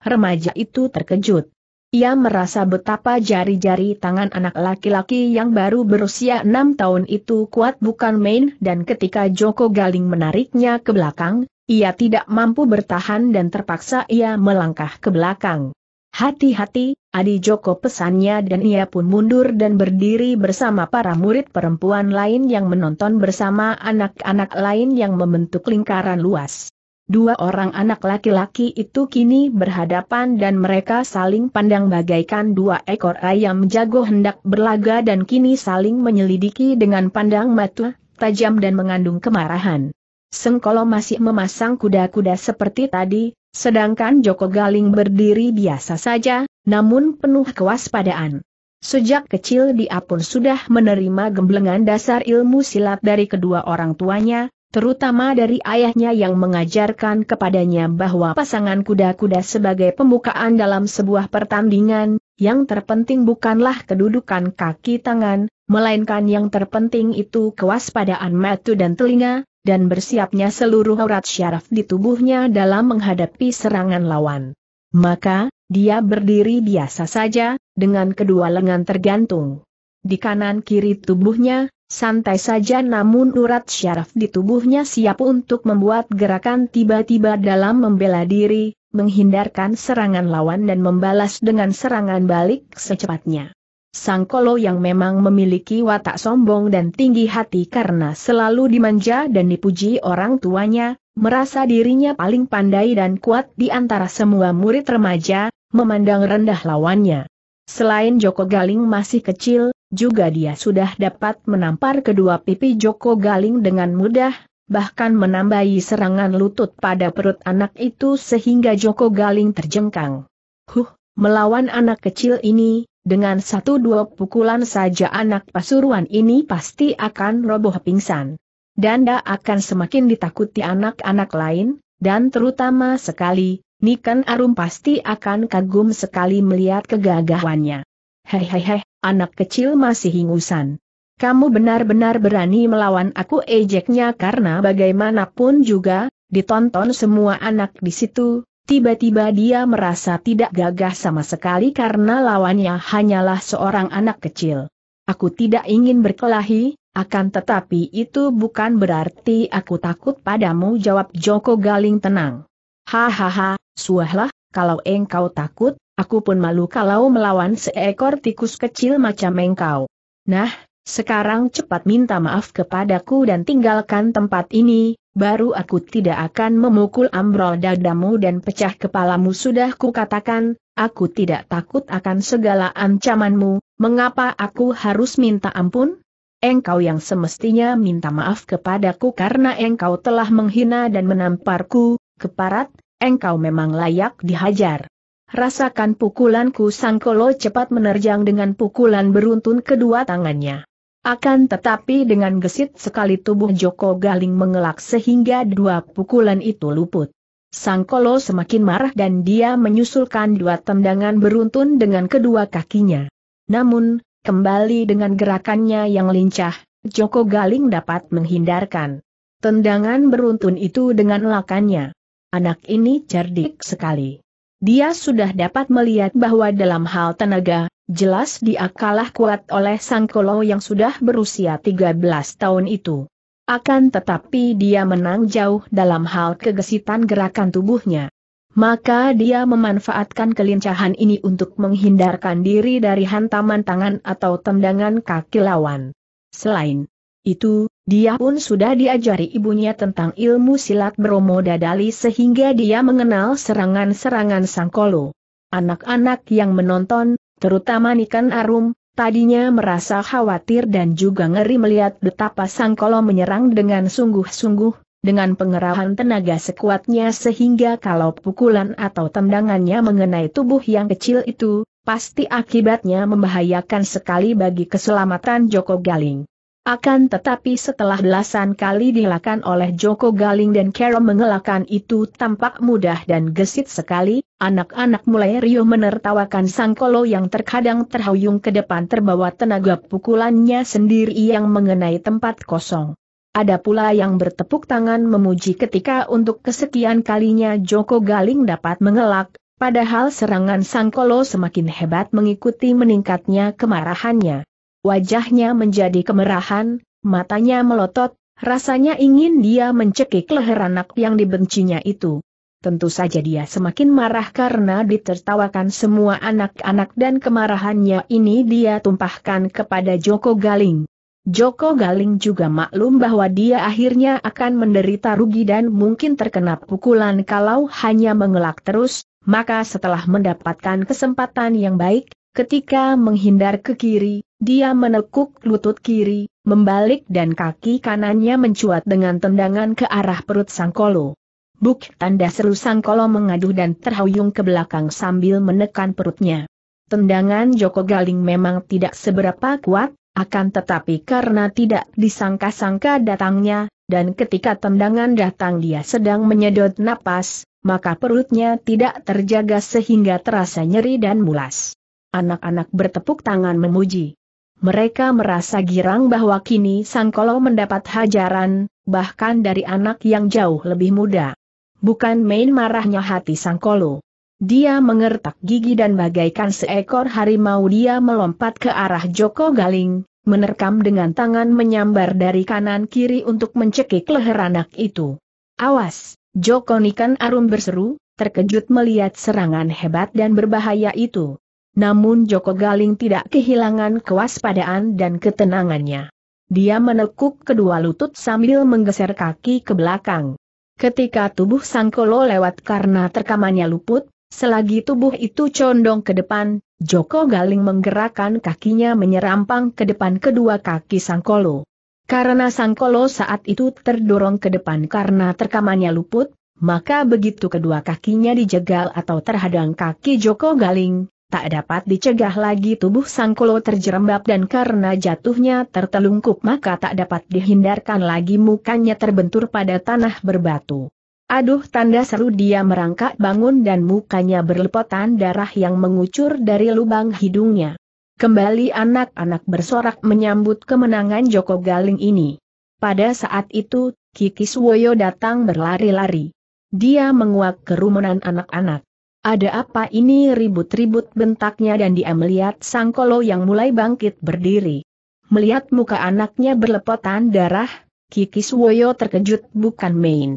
remaja itu terkejut. Ia merasa betapa jari-jari tangan anak laki-laki yang baru berusia enam tahun itu kuat bukan main dan ketika Joko Galing menariknya ke belakang, ia tidak mampu bertahan dan terpaksa ia melangkah ke belakang. Hati-hati, Adi Joko pesannya dan ia pun mundur dan berdiri bersama para murid perempuan lain yang menonton bersama anak-anak lain yang membentuk lingkaran luas. Dua orang anak laki-laki itu kini berhadapan dan mereka saling pandang bagaikan dua ekor ayam jago hendak berlaga dan kini saling menyelidiki dengan pandang mata, tajam dan mengandung kemarahan. Sengkolo masih memasang kuda-kuda seperti tadi, sedangkan Joko Galing berdiri biasa saja, namun penuh kewaspadaan. Sejak kecil dia pun sudah menerima gemblengan dasar ilmu silat dari kedua orang tuanya, terutama dari ayahnya yang mengajarkan kepadanya bahwa pasangan kuda-kuda sebagai pembukaan dalam sebuah pertandingan, yang terpenting bukanlah kedudukan kaki tangan, melainkan yang terpenting itu kewaspadaan mata dan telinga, dan bersiapnya seluruh urat syaraf di tubuhnya dalam menghadapi serangan lawan. Maka, dia berdiri biasa saja, dengan kedua lengan tergantung. Di kanan kiri tubuhnya, Santai saja namun urat syaraf di tubuhnya siap untuk membuat gerakan tiba-tiba dalam membela diri, menghindarkan serangan lawan dan membalas dengan serangan balik secepatnya. Sang Kolo yang memang memiliki watak sombong dan tinggi hati karena selalu dimanja dan dipuji orang tuanya, merasa dirinya paling pandai dan kuat di antara semua murid remaja, memandang rendah lawannya. Selain Joko Galing masih kecil, juga dia sudah dapat menampar kedua pipi Joko Galing dengan mudah, bahkan menambahi serangan lutut pada perut anak itu sehingga Joko Galing terjengkang. Huh, melawan anak kecil ini, dengan satu dua pukulan saja anak pasuruan ini pasti akan roboh pingsan. Danda akan semakin ditakuti anak-anak lain, dan terutama sekali, Nikan Arum pasti akan kagum sekali melihat kegagahannya. Hei hei hei, anak kecil masih hingusan. Kamu benar-benar berani melawan aku ejeknya karena bagaimanapun juga, ditonton semua anak di situ, tiba-tiba dia merasa tidak gagah sama sekali karena lawannya hanyalah seorang anak kecil. Aku tidak ingin berkelahi, akan tetapi itu bukan berarti aku takut padamu jawab Joko Galing tenang. Hahaha, suahlah, kalau engkau takut, Aku pun malu kalau melawan seekor tikus kecil macam engkau. Nah, sekarang cepat minta maaf kepadaku dan tinggalkan tempat ini, baru aku tidak akan memukul ambrol dadamu dan pecah kepalamu sudah kukatakan, aku tidak takut akan segala ancamanmu, mengapa aku harus minta ampun? Engkau yang semestinya minta maaf kepadaku karena engkau telah menghina dan menamparku, keparat, engkau memang layak dihajar. Rasakan pukulanku Sangkolo cepat menerjang dengan pukulan beruntun kedua tangannya. Akan tetapi dengan gesit sekali tubuh Joko Galing mengelak sehingga dua pukulan itu luput. Sangkolo semakin marah dan dia menyusulkan dua tendangan beruntun dengan kedua kakinya. Namun, kembali dengan gerakannya yang lincah, Joko Galing dapat menghindarkan tendangan beruntun itu dengan lakannya. Anak ini cerdik sekali. Dia sudah dapat melihat bahwa dalam hal tenaga, jelas dia kalah kuat oleh Sang Kolo yang sudah berusia 13 tahun itu. Akan tetapi dia menang jauh dalam hal kegesitan gerakan tubuhnya. Maka dia memanfaatkan kelincahan ini untuk menghindarkan diri dari hantaman tangan atau tendangan kaki lawan. Selain itu, dia pun sudah diajari ibunya tentang ilmu silat Bromo Dadali sehingga dia mengenal serangan-serangan Sangkolo. Anak-anak yang menonton, terutama Nikan Arum, tadinya merasa khawatir dan juga ngeri melihat betapa Sangkolo menyerang dengan sungguh-sungguh, dengan pengerahan tenaga sekuatnya sehingga kalau pukulan atau tendangannya mengenai tubuh yang kecil itu, pasti akibatnya membahayakan sekali bagi keselamatan Joko Galing. Akan tetapi setelah belasan kali dilakukan oleh Joko Galing dan Kero mengelakkan itu tampak mudah dan gesit sekali, anak-anak mulai riuh menertawakan sangkolo yang terkadang terhuyung ke depan terbawa tenaga pukulannya sendiri yang mengenai tempat kosong. Ada pula yang bertepuk tangan memuji ketika untuk kesekian kalinya Joko Galing dapat mengelak, padahal serangan sangkolo semakin hebat mengikuti meningkatnya kemarahannya wajahnya menjadi kemerahan, matanya melotot, rasanya ingin dia mencekik leher anak yang dibencinya itu. Tentu saja dia semakin marah karena ditertawakan semua anak-anak dan kemarahannya ini dia tumpahkan kepada Joko Galing. Joko Galing juga maklum bahwa dia akhirnya akan menderita rugi dan mungkin terkena pukulan kalau hanya mengelak terus, maka setelah mendapatkan kesempatan yang baik, ketika menghindar ke kiri, dia menekuk lutut kiri, membalik dan kaki kanannya mencuat dengan tendangan ke arah perut Sangkolo. Buk tanda seru Sangkolo mengaduh dan terhuyung ke belakang sambil menekan perutnya. Tendangan Joko Galing memang tidak seberapa kuat, akan tetapi karena tidak disangka-sangka datangnya, dan ketika tendangan datang dia sedang menyedot napas, maka perutnya tidak terjaga sehingga terasa nyeri dan mulas. Anak-anak bertepuk tangan memuji. Mereka merasa girang bahwa kini Sangkolo mendapat hajaran, bahkan dari anak yang jauh lebih muda. Bukan main marahnya hati Sangkolo. Dia mengertak gigi dan bagaikan seekor harimau dia melompat ke arah Joko Galing, menerkam dengan tangan menyambar dari kanan kiri untuk mencekik leher anak itu. Awas, Joko Nikan Arum berseru, terkejut melihat serangan hebat dan berbahaya itu. Namun Joko Galing tidak kehilangan kewaspadaan dan ketenangannya. Dia menekuk kedua lutut sambil menggeser kaki ke belakang. Ketika tubuh Sangkolo lewat karena terkamannya luput, selagi tubuh itu condong ke depan, Joko Galing menggerakkan kakinya menyerampang ke depan kedua kaki Sangkolo. Karena Sangkolo saat itu terdorong ke depan karena terkamannya luput, maka begitu kedua kakinya dijegal atau terhadang kaki Joko Galing, tak dapat dicegah lagi tubuh Sangkolo terjerembab dan karena jatuhnya tertelungkup maka tak dapat dihindarkan lagi mukanya terbentur pada tanah berbatu. Aduh tanda seru dia merangkak bangun dan mukanya berlepotan darah yang mengucur dari lubang hidungnya. Kembali anak-anak bersorak menyambut kemenangan Joko Galing ini. Pada saat itu, Kiki Suwoyo datang berlari-lari. Dia menguak kerumunan anak-anak. Ada apa ini ribut-ribut bentaknya dan dia melihat sang kolo yang mulai bangkit berdiri. Melihat muka anaknya berlepotan darah, Kiki Suwoyo terkejut bukan main.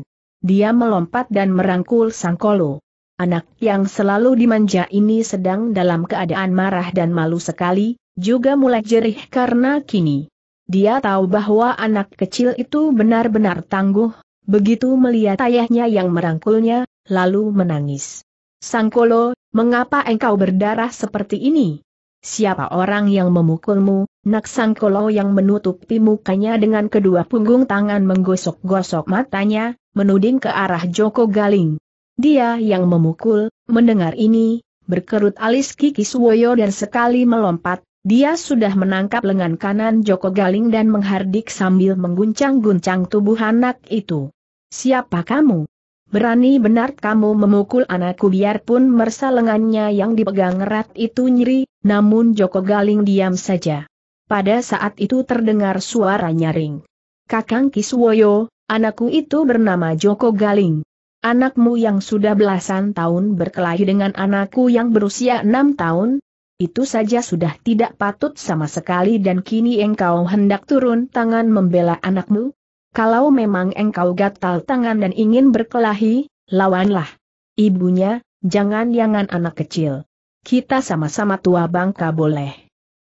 Dia melompat dan merangkul sang kolo. Anak yang selalu dimanja ini sedang dalam keadaan marah dan malu sekali, juga mulai jerih karena kini. Dia tahu bahwa anak kecil itu benar-benar tangguh, begitu melihat ayahnya yang merangkulnya, lalu menangis. Sangkolo, mengapa engkau berdarah seperti ini? Siapa orang yang memukulmu, nak Sangkolo yang menutupi mukanya dengan kedua punggung tangan menggosok-gosok matanya, menuding ke arah Joko Galing. Dia yang memukul, mendengar ini, berkerut alis Kiki Suwoyo dan sekali melompat, dia sudah menangkap lengan kanan Joko Galing dan menghardik sambil mengguncang-guncang tubuh anak itu. Siapa kamu? Berani benar kamu memukul anakku biarpun mersa lengannya yang dipegang erat itu nyeri, namun Joko Galing diam saja. Pada saat itu terdengar suara nyaring. Kakang Kiswoyo, anakku itu bernama Joko Galing. Anakmu yang sudah belasan tahun berkelahi dengan anakku yang berusia enam tahun, itu saja sudah tidak patut sama sekali dan kini engkau hendak turun tangan membela anakmu? kalau memang engkau gatal tangan dan ingin berkelahi, lawanlah. Ibunya, jangan jangan anak kecil. Kita sama-sama tua bangka boleh.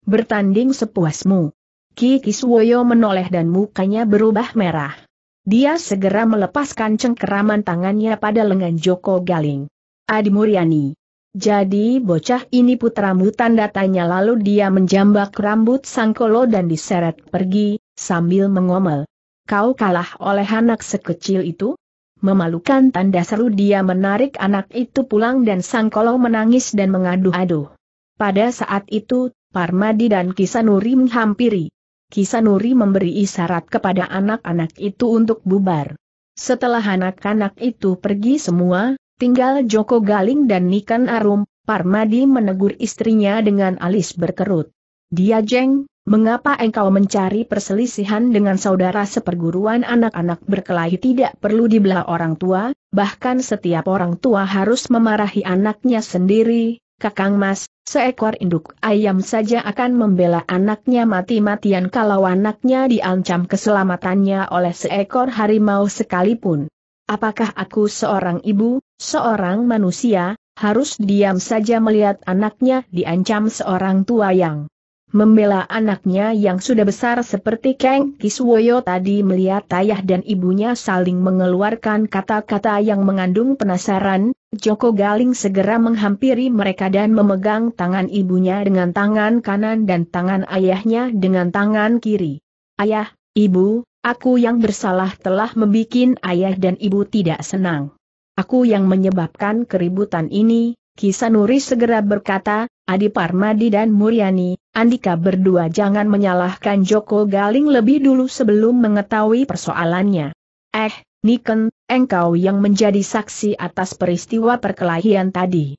Bertanding sepuasmu. Ki Kiswoyo menoleh dan mukanya berubah merah. Dia segera melepaskan cengkeraman tangannya pada lengan Joko Galing. Adi Muryani. Jadi bocah ini putramu tanda tanya lalu dia menjambak rambut Sangkolo dan diseret pergi, sambil mengomel kau kalah oleh anak sekecil itu? Memalukan tanda seru dia menarik anak itu pulang dan sang kolo menangis dan mengadu-adu. Pada saat itu, Parmadi dan Kisanuri menghampiri. Kisanuri memberi isyarat kepada anak-anak itu untuk bubar. Setelah anak-anak itu pergi semua, tinggal Joko Galing dan Nikan Arum, Parmadi menegur istrinya dengan alis berkerut. Dia jeng, Mengapa engkau mencari perselisihan dengan saudara seperguruan anak-anak berkelahi tidak perlu dibelah orang tua, bahkan setiap orang tua harus memarahi anaknya sendiri, Kakang Mas, seekor induk ayam saja akan membela anaknya mati-matian kalau anaknya diancam keselamatannya oleh seekor harimau sekalipun. Apakah aku seorang ibu, seorang manusia, harus diam saja melihat anaknya diancam seorang tua yang Membela anaknya yang sudah besar seperti Kang Kiswoyo tadi melihat ayah dan ibunya saling mengeluarkan kata-kata yang mengandung penasaran, Joko Galing segera menghampiri mereka dan memegang tangan ibunya dengan tangan kanan dan tangan ayahnya dengan tangan kiri. Ayah, ibu, aku yang bersalah telah membuat ayah dan ibu tidak senang. Aku yang menyebabkan keributan ini, Kisanuri segera berkata, Adi Parmadi dan Muryani, Andika berdua jangan menyalahkan Joko Galing lebih dulu sebelum mengetahui persoalannya. Eh, Niken, engkau yang menjadi saksi atas peristiwa perkelahian tadi.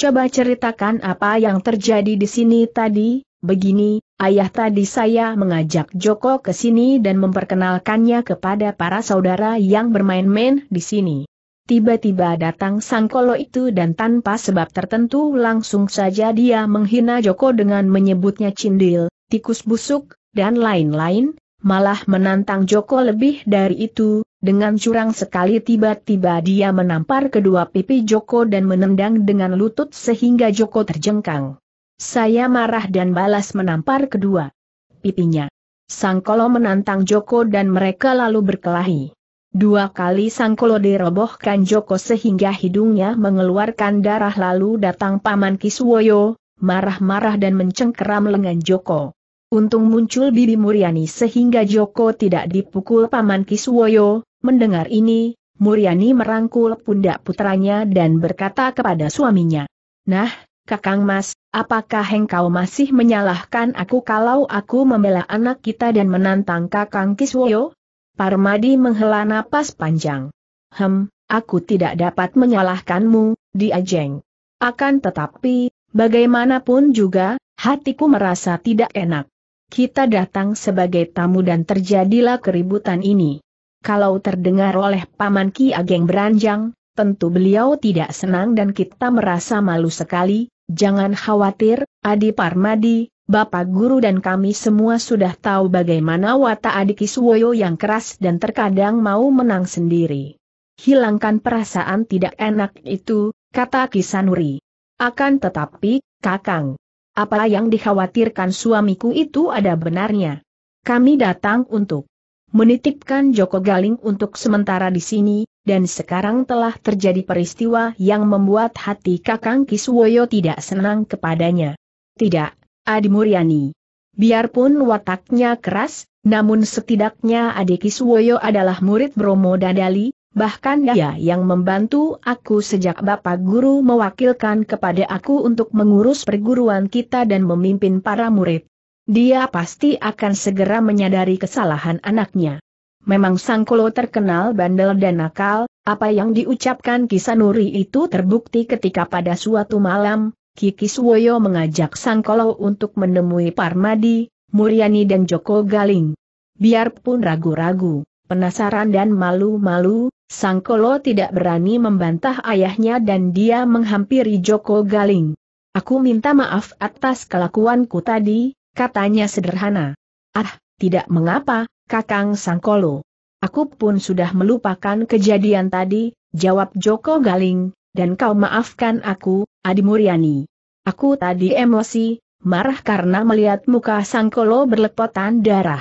Coba ceritakan apa yang terjadi di sini tadi, begini, ayah tadi saya mengajak Joko ke sini dan memperkenalkannya kepada para saudara yang bermain-main di sini. Tiba-tiba datang sang kolo itu dan tanpa sebab tertentu langsung saja dia menghina Joko dengan menyebutnya cindil, tikus busuk, dan lain-lain, malah menantang Joko lebih dari itu, dengan curang sekali tiba-tiba dia menampar kedua pipi Joko dan menendang dengan lutut sehingga Joko terjengkang. Saya marah dan balas menampar kedua pipinya. Sang Kolo menantang Joko dan mereka lalu berkelahi. Dua kali sangkolo dirobohkan Joko sehingga hidungnya mengeluarkan darah lalu datang Paman Kiswoyo, marah-marah dan mencengkeram lengan Joko. Untung muncul Bibi Muriani sehingga Joko tidak dipukul Paman Kiswoyo, mendengar ini, Muriani merangkul pundak putranya dan berkata kepada suaminya. Nah, Kakang Mas, apakah engkau masih menyalahkan aku kalau aku membela anak kita dan menantang Kakang Kiswoyo? Parmadi menghela napas panjang. Hem, aku tidak dapat menyalahkanmu, diajeng. Akan tetapi, bagaimanapun juga, hatiku merasa tidak enak. Kita datang sebagai tamu dan terjadilah keributan ini. Kalau terdengar oleh Paman Ki Ageng beranjang, tentu beliau tidak senang dan kita merasa malu sekali, jangan khawatir, Adi Parmadi, Bapak Guru dan kami semua sudah tahu bagaimana watak adik Iswoyo yang keras dan terkadang mau menang sendiri. Hilangkan perasaan tidak enak itu, kata Kisanuri. Akan tetapi, Kakang, apa yang dikhawatirkan suamiku itu ada benarnya. Kami datang untuk menitipkan Joko Galing untuk sementara di sini, dan sekarang telah terjadi peristiwa yang membuat hati Kakang Kiswoyo tidak senang kepadanya. Tidak, Adi Muryani. Biarpun wataknya keras, namun setidaknya adik Kiswoyo adalah murid Bromo Dadali, bahkan dia yang membantu aku sejak Bapak Guru mewakilkan kepada aku untuk mengurus perguruan kita dan memimpin para murid. Dia pasti akan segera menyadari kesalahan anaknya. Memang Sangkolo terkenal bandel dan nakal, apa yang diucapkan Kisanuri itu terbukti ketika pada suatu malam, Kiki Suwoyo mengajak Sangkolo untuk menemui Parmadi, Muryani dan Joko Galing. Biarpun ragu-ragu, penasaran dan malu-malu, Sangkolo tidak berani membantah ayahnya dan dia menghampiri Joko Galing. Aku minta maaf atas kelakuanku tadi, katanya sederhana. Ah, tidak mengapa, Kakang Sangkolo. Aku pun sudah melupakan kejadian tadi, jawab Joko Galing, dan kau maafkan aku, Adi Muryani. Aku tadi emosi, marah karena melihat muka Sangkolo berlepotan darah.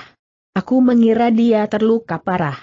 Aku mengira dia terluka parah.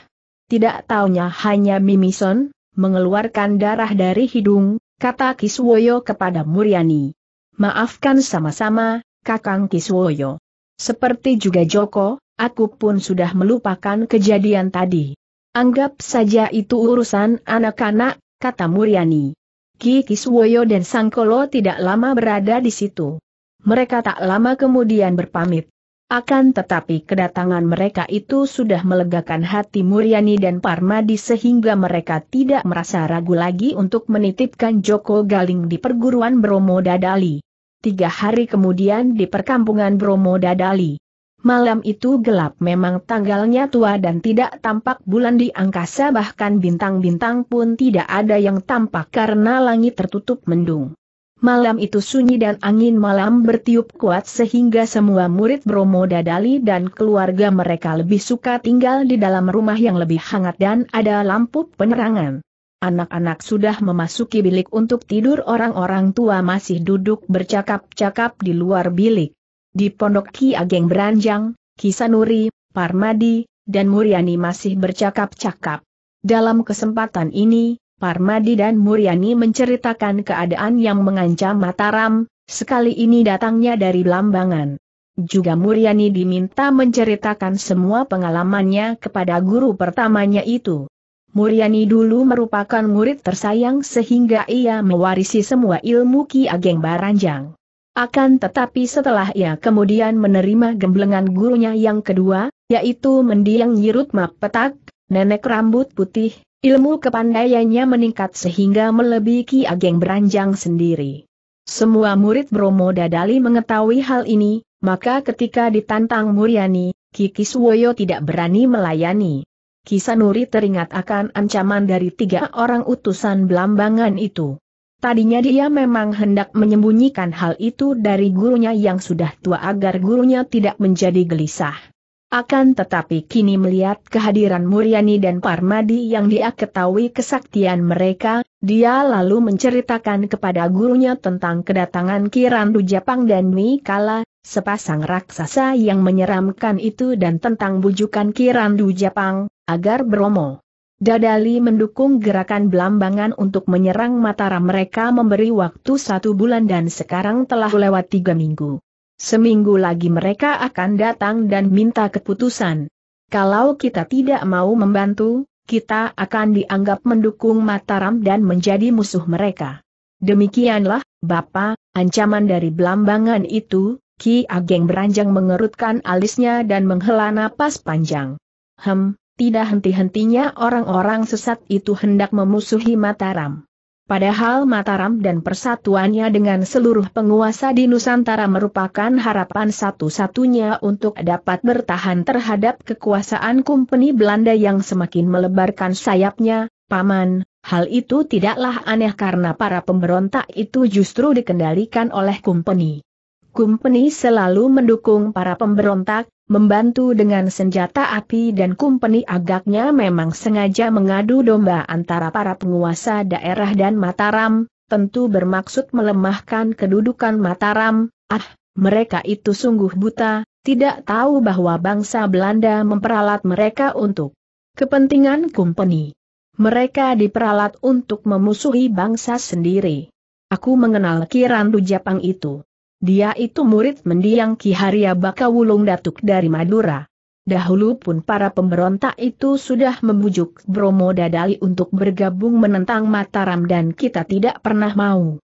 Tidak taunya hanya Mimison, mengeluarkan darah dari hidung, kata Kiswoyo kepada Muryani. Maafkan sama-sama, Kakang Kiswoyo. Seperti juga Joko, aku pun sudah melupakan kejadian tadi. Anggap saja itu urusan anak-anak, kata Muryani. Ki Kiswoyo dan Sangkolo tidak lama berada di situ. Mereka tak lama kemudian berpamit. Akan tetapi kedatangan mereka itu sudah melegakan hati Muryani dan Parmadi sehingga mereka tidak merasa ragu lagi untuk menitipkan Joko Galing di perguruan Bromo Dadali. Tiga hari kemudian di perkampungan Bromo Dadali. Malam itu gelap memang tanggalnya tua dan tidak tampak bulan di angkasa bahkan bintang-bintang pun tidak ada yang tampak karena langit tertutup mendung. Malam itu sunyi dan angin malam bertiup kuat sehingga semua murid Bromo Dadali dan keluarga mereka lebih suka tinggal di dalam rumah yang lebih hangat dan ada lampu penerangan. Anak-anak sudah memasuki bilik untuk tidur orang-orang tua masih duduk bercakap-cakap di luar bilik. Di pondok Ki Ageng Beranjang, Ki Sanuri, Parmadi, dan Muriani masih bercakap-cakap. Dalam kesempatan ini, Parmadi dan Muriani menceritakan keadaan yang mengancam Mataram, sekali ini datangnya dari Lambangan. Juga Muriani diminta menceritakan semua pengalamannya kepada guru pertamanya itu. Muriani dulu merupakan murid tersayang sehingga ia mewarisi semua ilmu Ki Ageng Baranjang. Akan tetapi setelah ia kemudian menerima gemblengan gurunya yang kedua, yaitu mendiang Map Petak, nenek rambut putih, ilmu kepandaiannya meningkat sehingga melebihi Ageng beranjang sendiri. Semua murid Bromo Dadali mengetahui hal ini, maka ketika ditantang Muryani, Kikiswoyo Suwoyo tidak berani melayani. Kisanuri teringat akan ancaman dari tiga orang utusan belambangan itu. Tadinya dia memang hendak menyembunyikan hal itu dari gurunya yang sudah tua agar gurunya tidak menjadi gelisah. Akan tetapi kini melihat kehadiran Muryani dan Parmadi yang dia ketahui kesaktian mereka, dia lalu menceritakan kepada gurunya tentang kedatangan Kirandu Japang dan Mikala, sepasang raksasa yang menyeramkan itu dan tentang bujukan Kirandu Japang, agar Bromo Dadali mendukung gerakan belambangan untuk menyerang Mataram mereka memberi waktu satu bulan dan sekarang telah lewat tiga minggu. Seminggu lagi mereka akan datang dan minta keputusan. Kalau kita tidak mau membantu, kita akan dianggap mendukung Mataram dan menjadi musuh mereka. Demikianlah, Bapak, ancaman dari belambangan itu, Ki Ageng beranjang mengerutkan alisnya dan menghela napas panjang. Hem, tidak henti-hentinya orang-orang sesat itu hendak memusuhi Mataram. Padahal Mataram dan persatuannya dengan seluruh penguasa di Nusantara merupakan harapan satu-satunya untuk dapat bertahan terhadap kekuasaan kumpeni Belanda yang semakin melebarkan sayapnya, Paman, hal itu tidaklah aneh karena para pemberontak itu justru dikendalikan oleh kumpeni. Kumpeni selalu mendukung para pemberontak, membantu dengan senjata api dan kumpeni agaknya memang sengaja mengadu domba antara para penguasa daerah dan Mataram, tentu bermaksud melemahkan kedudukan Mataram, ah, mereka itu sungguh buta, tidak tahu bahwa bangsa Belanda memperalat mereka untuk kepentingan kumpeni. Mereka diperalat untuk memusuhi bangsa sendiri. Aku mengenal kiran Japang itu. Dia itu murid mendiang Ki Haria Bakawulung Datuk dari Madura. Dahulu pun para pemberontak itu sudah membujuk Bromo Dadali untuk bergabung menentang Mataram dan kita tidak pernah mau.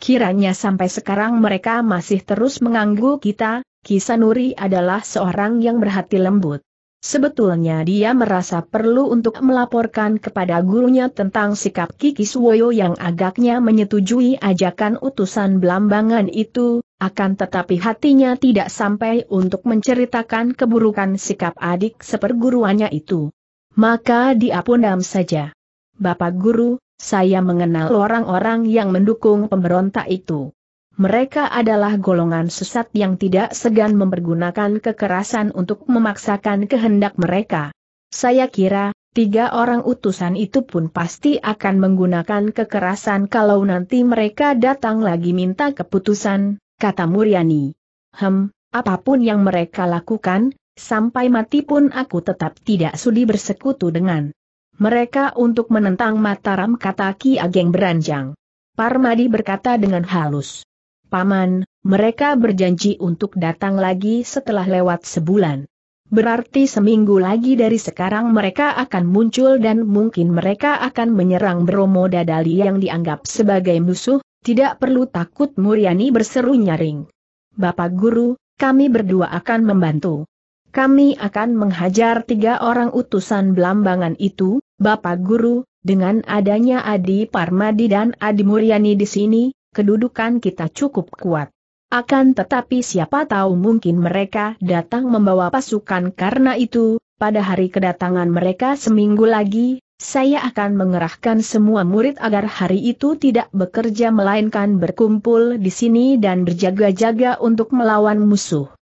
Kiranya sampai sekarang mereka masih terus mengganggu kita, Ki Sanuri adalah seorang yang berhati lembut. Sebetulnya dia merasa perlu untuk melaporkan kepada gurunya tentang sikap Kiki Suwoyo yang agaknya menyetujui ajakan utusan Belambangan itu, akan tetapi hatinya tidak sampai untuk menceritakan keburukan sikap adik seperguruannya itu. Maka dia pundam saja. Bapak Guru, saya mengenal orang-orang yang mendukung pemberontak itu. Mereka adalah golongan sesat yang tidak segan mempergunakan kekerasan untuk memaksakan kehendak mereka. Saya kira, tiga orang utusan itu pun pasti akan menggunakan kekerasan kalau nanti mereka datang lagi minta keputusan, kata Muryani. Hem, apapun yang mereka lakukan, sampai mati pun aku tetap tidak sudi bersekutu dengan mereka untuk menentang Mataram kata Ki Ageng beranjang. Parmadi berkata dengan halus. Paman, mereka berjanji untuk datang lagi setelah lewat sebulan. Berarti seminggu lagi dari sekarang mereka akan muncul dan mungkin mereka akan menyerang Bromo Dadali yang dianggap sebagai musuh, tidak perlu takut Muriani berseru nyaring. Bapak Guru, kami berdua akan membantu. Kami akan menghajar tiga orang utusan belambangan itu, Bapak Guru, dengan adanya Adi Parmadi dan Adi Muriani di sini, kedudukan kita cukup kuat. Akan tetapi siapa tahu mungkin mereka datang membawa pasukan karena itu, pada hari kedatangan mereka seminggu lagi, saya akan mengerahkan semua murid agar hari itu tidak bekerja melainkan berkumpul di sini dan berjaga-jaga untuk melawan musuh.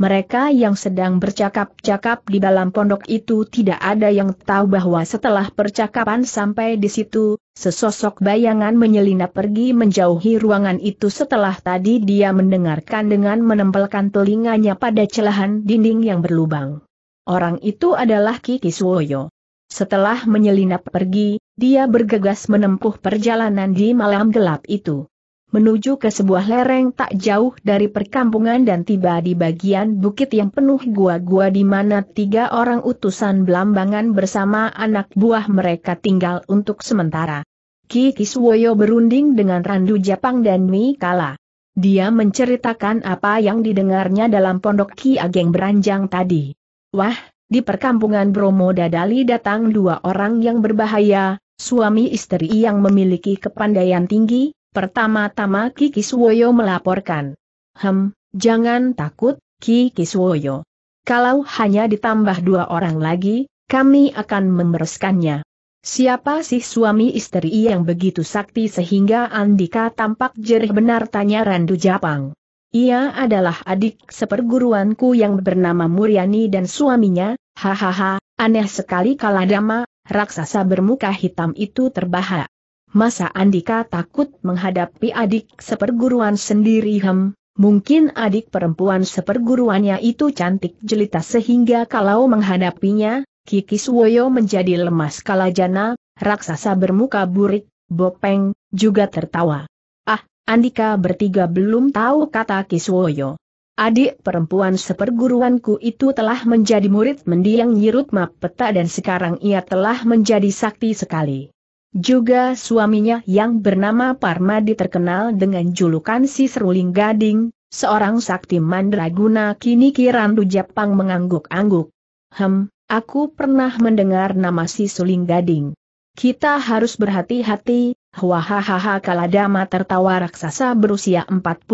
Mereka yang sedang bercakap-cakap di dalam pondok itu tidak ada yang tahu bahwa setelah percakapan sampai di situ, sesosok bayangan menyelinap pergi menjauhi ruangan itu setelah tadi dia mendengarkan dengan menempelkan telinganya pada celahan dinding yang berlubang. Orang itu adalah Kiki Suoyo. Setelah menyelinap pergi, dia bergegas menempuh perjalanan di malam gelap itu. Menuju ke sebuah lereng tak jauh dari perkampungan dan tiba di bagian bukit yang penuh gua-gua di mana tiga orang utusan belambangan bersama anak buah mereka tinggal untuk sementara. Ki Kiswoyo berunding dengan Randu Japang dan Mi Kala. Dia menceritakan apa yang didengarnya dalam pondok Ki Ageng Beranjang tadi. Wah, di perkampungan Bromo Dadali datang dua orang yang berbahaya, suami istri yang memiliki kepandaian tinggi, pertama-tama Kiki Kiswoyo melaporkan. Hem, jangan takut, Kiki Kiswoyo. Kalau hanya ditambah dua orang lagi, kami akan memeruskannya. Siapa sih suami istri yang begitu sakti sehingga Andika tampak jerih benar tanya Randu Japang. Ia adalah adik seperguruanku yang bernama Muriani dan suaminya, Hahaha, aneh sekali Kaladama, raksasa bermuka hitam itu terbahak. Masa Andika takut menghadapi adik seperguruan sendiri hem, mungkin adik perempuan seperguruannya itu cantik jelita sehingga kalau menghadapinya, Kiki Suwoyo menjadi lemas kalajana, raksasa bermuka burik, bopeng, juga tertawa. Ah, Andika bertiga belum tahu kata Kiswoyo. Adik perempuan seperguruanku itu telah menjadi murid mendiang Yirut Mapeta dan sekarang ia telah menjadi sakti sekali. Juga suaminya yang bernama Parmadi terkenal dengan julukan si Seruling Gading, seorang sakti mandraguna kini Kirandu Jepang mengangguk-angguk. Hem, aku pernah mendengar nama si Suling Gading. Kita harus berhati-hati, Wahahaha Kaladama tertawa raksasa berusia 44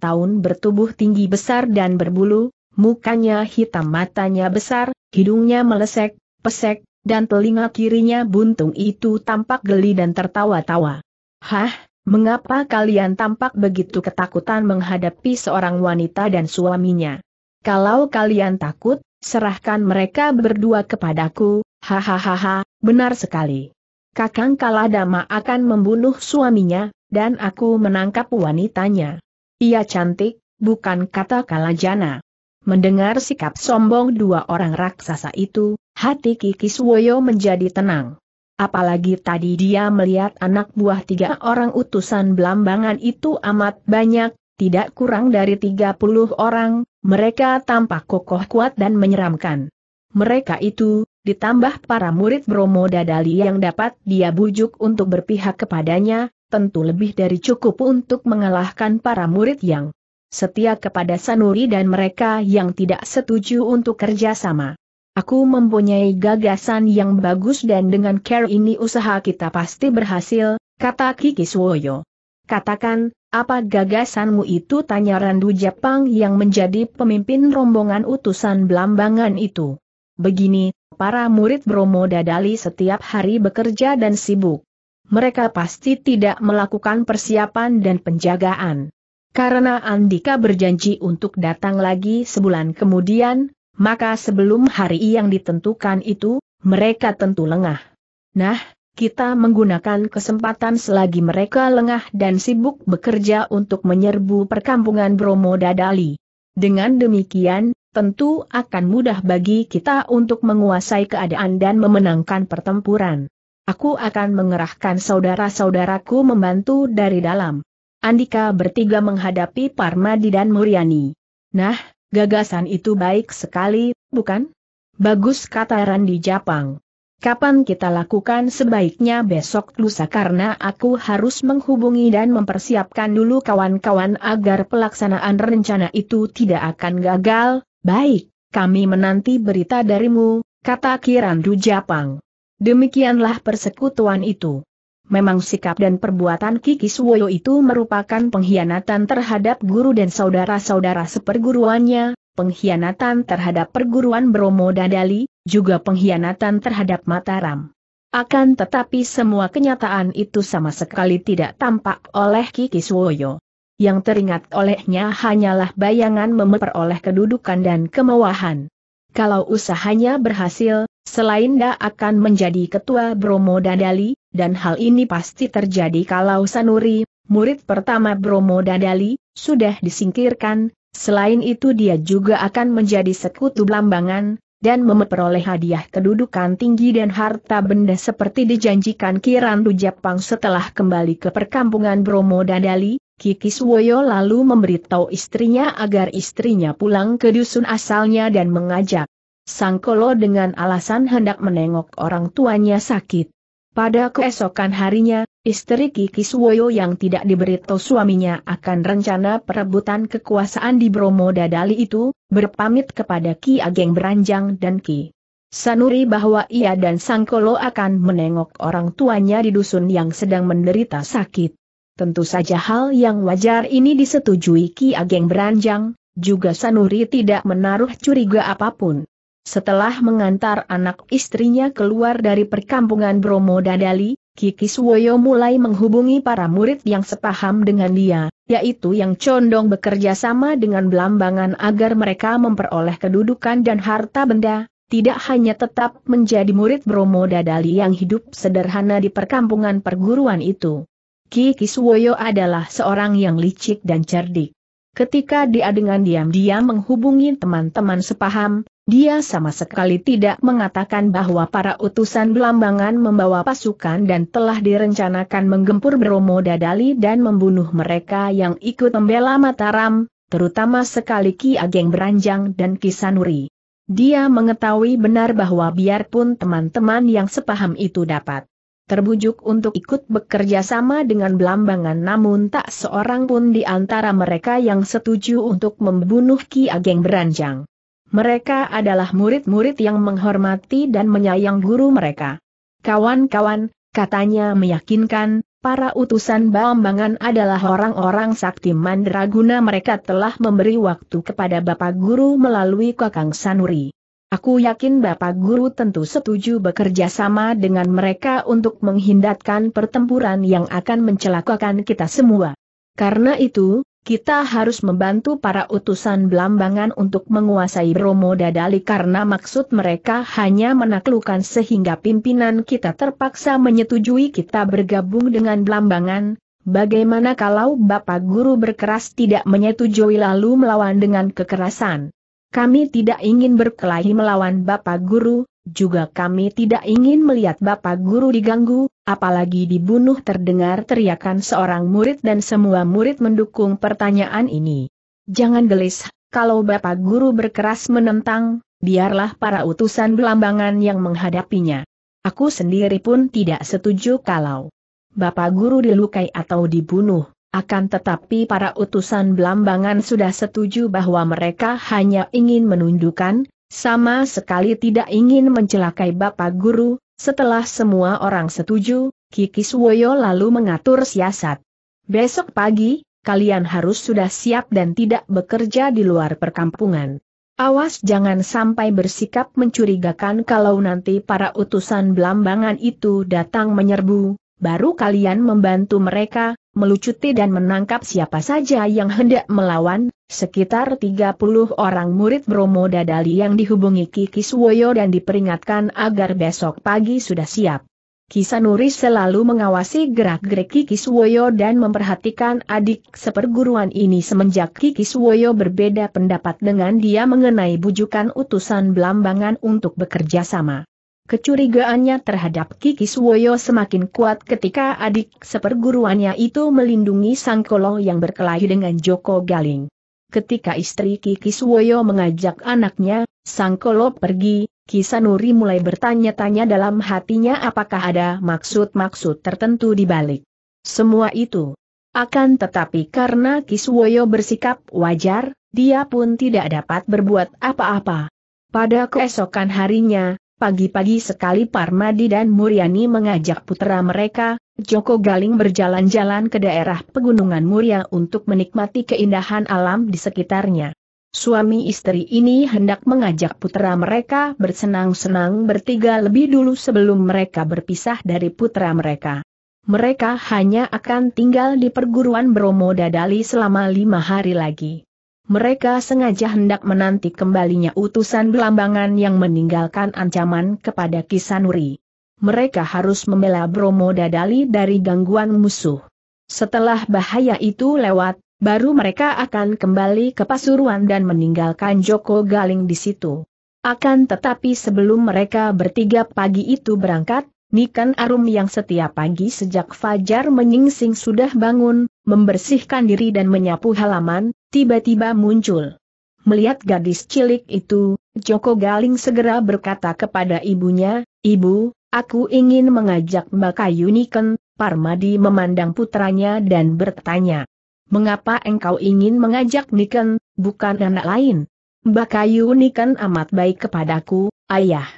tahun bertubuh tinggi besar dan berbulu, mukanya hitam matanya besar, hidungnya melesek, pesek, dan telinga kirinya buntung itu tampak geli dan tertawa-tawa. Hah, mengapa kalian tampak begitu ketakutan menghadapi seorang wanita dan suaminya? Kalau kalian takut, serahkan mereka berdua kepadaku, hahaha, benar sekali. Kakang Kaladama akan membunuh suaminya, dan aku menangkap wanitanya. Ia cantik, bukan kata Kalajana. Mendengar sikap sombong dua orang raksasa itu, hati Kiki Suwoyo menjadi tenang. Apalagi tadi dia melihat anak buah tiga orang utusan belambangan itu amat banyak, tidak kurang dari 30 orang, mereka tampak kokoh kuat dan menyeramkan. Mereka itu, ditambah para murid Bromo Dadali yang dapat dia bujuk untuk berpihak kepadanya, tentu lebih dari cukup untuk mengalahkan para murid yang setia kepada Sanuri dan mereka yang tidak setuju untuk kerjasama. Aku mempunyai gagasan yang bagus dan dengan care ini usaha kita pasti berhasil, kata Kiki Swoyo. Katakan, apa gagasanmu itu tanya Randu Jepang yang menjadi pemimpin rombongan utusan Belambangan itu. Begini, Para murid Bromo Dadali setiap hari bekerja dan sibuk. Mereka pasti tidak melakukan persiapan dan penjagaan. Karena Andika berjanji untuk datang lagi sebulan kemudian, maka sebelum hari yang ditentukan itu, mereka tentu lengah. Nah, kita menggunakan kesempatan selagi mereka lengah dan sibuk bekerja untuk menyerbu perkampungan Bromo Dadali. Dengan demikian, tentu akan mudah bagi kita untuk menguasai keadaan dan memenangkan pertempuran. Aku akan mengerahkan saudara-saudaraku membantu dari dalam. Andika bertiga menghadapi Parmadi dan Muriani. Nah, gagasan itu baik sekali, bukan? Bagus kata Randi Japang. Kapan kita lakukan sebaiknya besok lusa karena aku harus menghubungi dan mempersiapkan dulu kawan-kawan agar pelaksanaan rencana itu tidak akan gagal, Baik, kami menanti berita darimu, kata Kirandu Japang. Demikianlah persekutuan itu. Memang sikap dan perbuatan Kiki Suwoyo itu merupakan pengkhianatan terhadap guru dan saudara-saudara seperguruannya, pengkhianatan terhadap perguruan Bromo Dadali, juga pengkhianatan terhadap Mataram. Akan tetapi semua kenyataan itu sama sekali tidak tampak oleh Kiki Suwoyo yang teringat olehnya hanyalah bayangan memperoleh kedudukan dan kemewahan. Kalau usahanya berhasil, selain dia akan menjadi ketua Bromo Dadali, dan hal ini pasti terjadi kalau Sanuri, murid pertama Bromo Dadali, sudah disingkirkan, selain itu dia juga akan menjadi sekutu Blambangan, dan memperoleh hadiah kedudukan tinggi dan harta benda seperti dijanjikan Kirandu Jepang setelah kembali ke perkampungan Bromo Dadali, Kiki Suwoyo lalu memberitahu istrinya agar istrinya pulang ke dusun asalnya dan mengajak Sangkolo dengan alasan hendak menengok orang tuanya sakit. Pada keesokan harinya, Istri Kiki Suwoyo yang tidak diberitahu suaminya akan rencana perebutan kekuasaan di Bromo Dadali itu, berpamit kepada Ki Ageng Beranjang dan Ki Sanuri bahwa ia dan Sangkolo akan menengok orang tuanya di dusun yang sedang menderita sakit. Tentu saja hal yang wajar ini disetujui Ki Ageng Beranjang, juga Sanuri tidak menaruh curiga apapun. Setelah mengantar anak istrinya keluar dari perkampungan Bromo Dadali, Kiki Suwoyo mulai menghubungi para murid yang sepaham dengan dia, yaitu yang condong bekerja sama dengan belambangan agar mereka memperoleh kedudukan dan harta benda, tidak hanya tetap menjadi murid Bromo Dadali yang hidup sederhana di perkampungan perguruan itu. Kiki Suwoyo adalah seorang yang licik dan cerdik. Ketika dia dengan diam-diam menghubungi teman-teman sepaham, dia sama sekali tidak mengatakan bahwa para utusan belambangan membawa pasukan dan telah direncanakan menggempur Bromo Dadali dan membunuh mereka yang ikut membela Mataram, terutama sekali Ki Ageng Beranjang dan Ki Sanuri. Dia mengetahui benar bahwa biarpun teman-teman yang sepaham itu dapat terbujuk untuk ikut bekerja sama dengan Belambangan namun tak seorang pun di antara mereka yang setuju untuk membunuh Ki Ageng Beranjang. Mereka adalah murid-murid yang menghormati dan menyayang guru mereka. Kawan-kawan, katanya meyakinkan, para utusan Bambangan adalah orang-orang sakti mandraguna mereka telah memberi waktu kepada Bapak Guru melalui Kakang Sanuri. Aku yakin Bapak Guru tentu setuju bekerja sama dengan mereka untuk menghindarkan pertempuran yang akan mencelakakan kita semua. Karena itu, kita harus membantu para utusan belambangan untuk menguasai Bromo Dadali karena maksud mereka hanya menaklukkan sehingga pimpinan kita terpaksa menyetujui kita bergabung dengan belambangan, bagaimana kalau Bapak Guru berkeras tidak menyetujui lalu melawan dengan kekerasan? Kami tidak ingin berkelahi melawan Bapak Guru, juga kami tidak ingin melihat Bapak Guru diganggu, apalagi dibunuh terdengar teriakan seorang murid dan semua murid mendukung pertanyaan ini. Jangan gelis, kalau Bapak Guru berkeras menentang, biarlah para utusan belambangan yang menghadapinya. Aku sendiri pun tidak setuju kalau Bapak Guru dilukai atau dibunuh. Akan tetapi para utusan Belambangan sudah setuju bahwa mereka hanya ingin menunjukkan, sama sekali tidak ingin mencelakai Bapak Guru, setelah semua orang setuju, Kiki Suwoyo lalu mengatur siasat. Besok pagi, kalian harus sudah siap dan tidak bekerja di luar perkampungan. Awas jangan sampai bersikap mencurigakan kalau nanti para utusan belambangan itu datang menyerbu, baru kalian membantu mereka, melucuti dan menangkap siapa saja yang hendak melawan, sekitar 30 orang murid Bromo Dadali yang dihubungi Kiki Suwoyo dan diperingatkan agar besok pagi sudah siap. Kisanuri selalu mengawasi gerak-gerik Kiki Suwoyo dan memperhatikan adik seperguruan ini semenjak Kiki Suwoyo berbeda pendapat dengan dia mengenai bujukan utusan Belambangan untuk bekerja sama. Kecurigaannya terhadap Kiki Suwoyo semakin kuat ketika adik seperguruannya itu melindungi kolo yang berkelahi dengan Joko Galing. Ketika istri Kiki Suwoyo mengajak anaknya, kolo pergi, Kisanuri mulai bertanya-tanya dalam hatinya apakah ada maksud-maksud tertentu di balik semua itu. Akan tetapi karena Kiswoyo bersikap wajar, dia pun tidak dapat berbuat apa-apa. Pada keesokan harinya, Pagi-pagi sekali Parmadi dan Muriani mengajak putra mereka, Joko Galing berjalan-jalan ke daerah pegunungan Muria untuk menikmati keindahan alam di sekitarnya. Suami istri ini hendak mengajak putra mereka bersenang-senang bertiga lebih dulu sebelum mereka berpisah dari putra mereka. Mereka hanya akan tinggal di perguruan Bromo Dadali selama lima hari lagi mereka sengaja hendak menanti kembalinya utusan belambangan yang meninggalkan ancaman kepada Kisanuri. Mereka harus membela Bromo Dadali dari gangguan musuh. Setelah bahaya itu lewat, baru mereka akan kembali ke Pasuruan dan meninggalkan Joko Galing di situ. Akan tetapi sebelum mereka bertiga pagi itu berangkat, Nikan Arum yang setiap pagi sejak fajar menyingsing sudah bangun, membersihkan diri dan menyapu halaman, tiba-tiba muncul. Melihat gadis cilik itu, Joko Galing segera berkata kepada ibunya, Ibu, aku ingin mengajak Mbak Kayu Niken, Parmadi memandang putranya dan bertanya. Mengapa engkau ingin mengajak Niken, bukan anak lain? Mbak Kayu Niken amat baik kepadaku, ayah.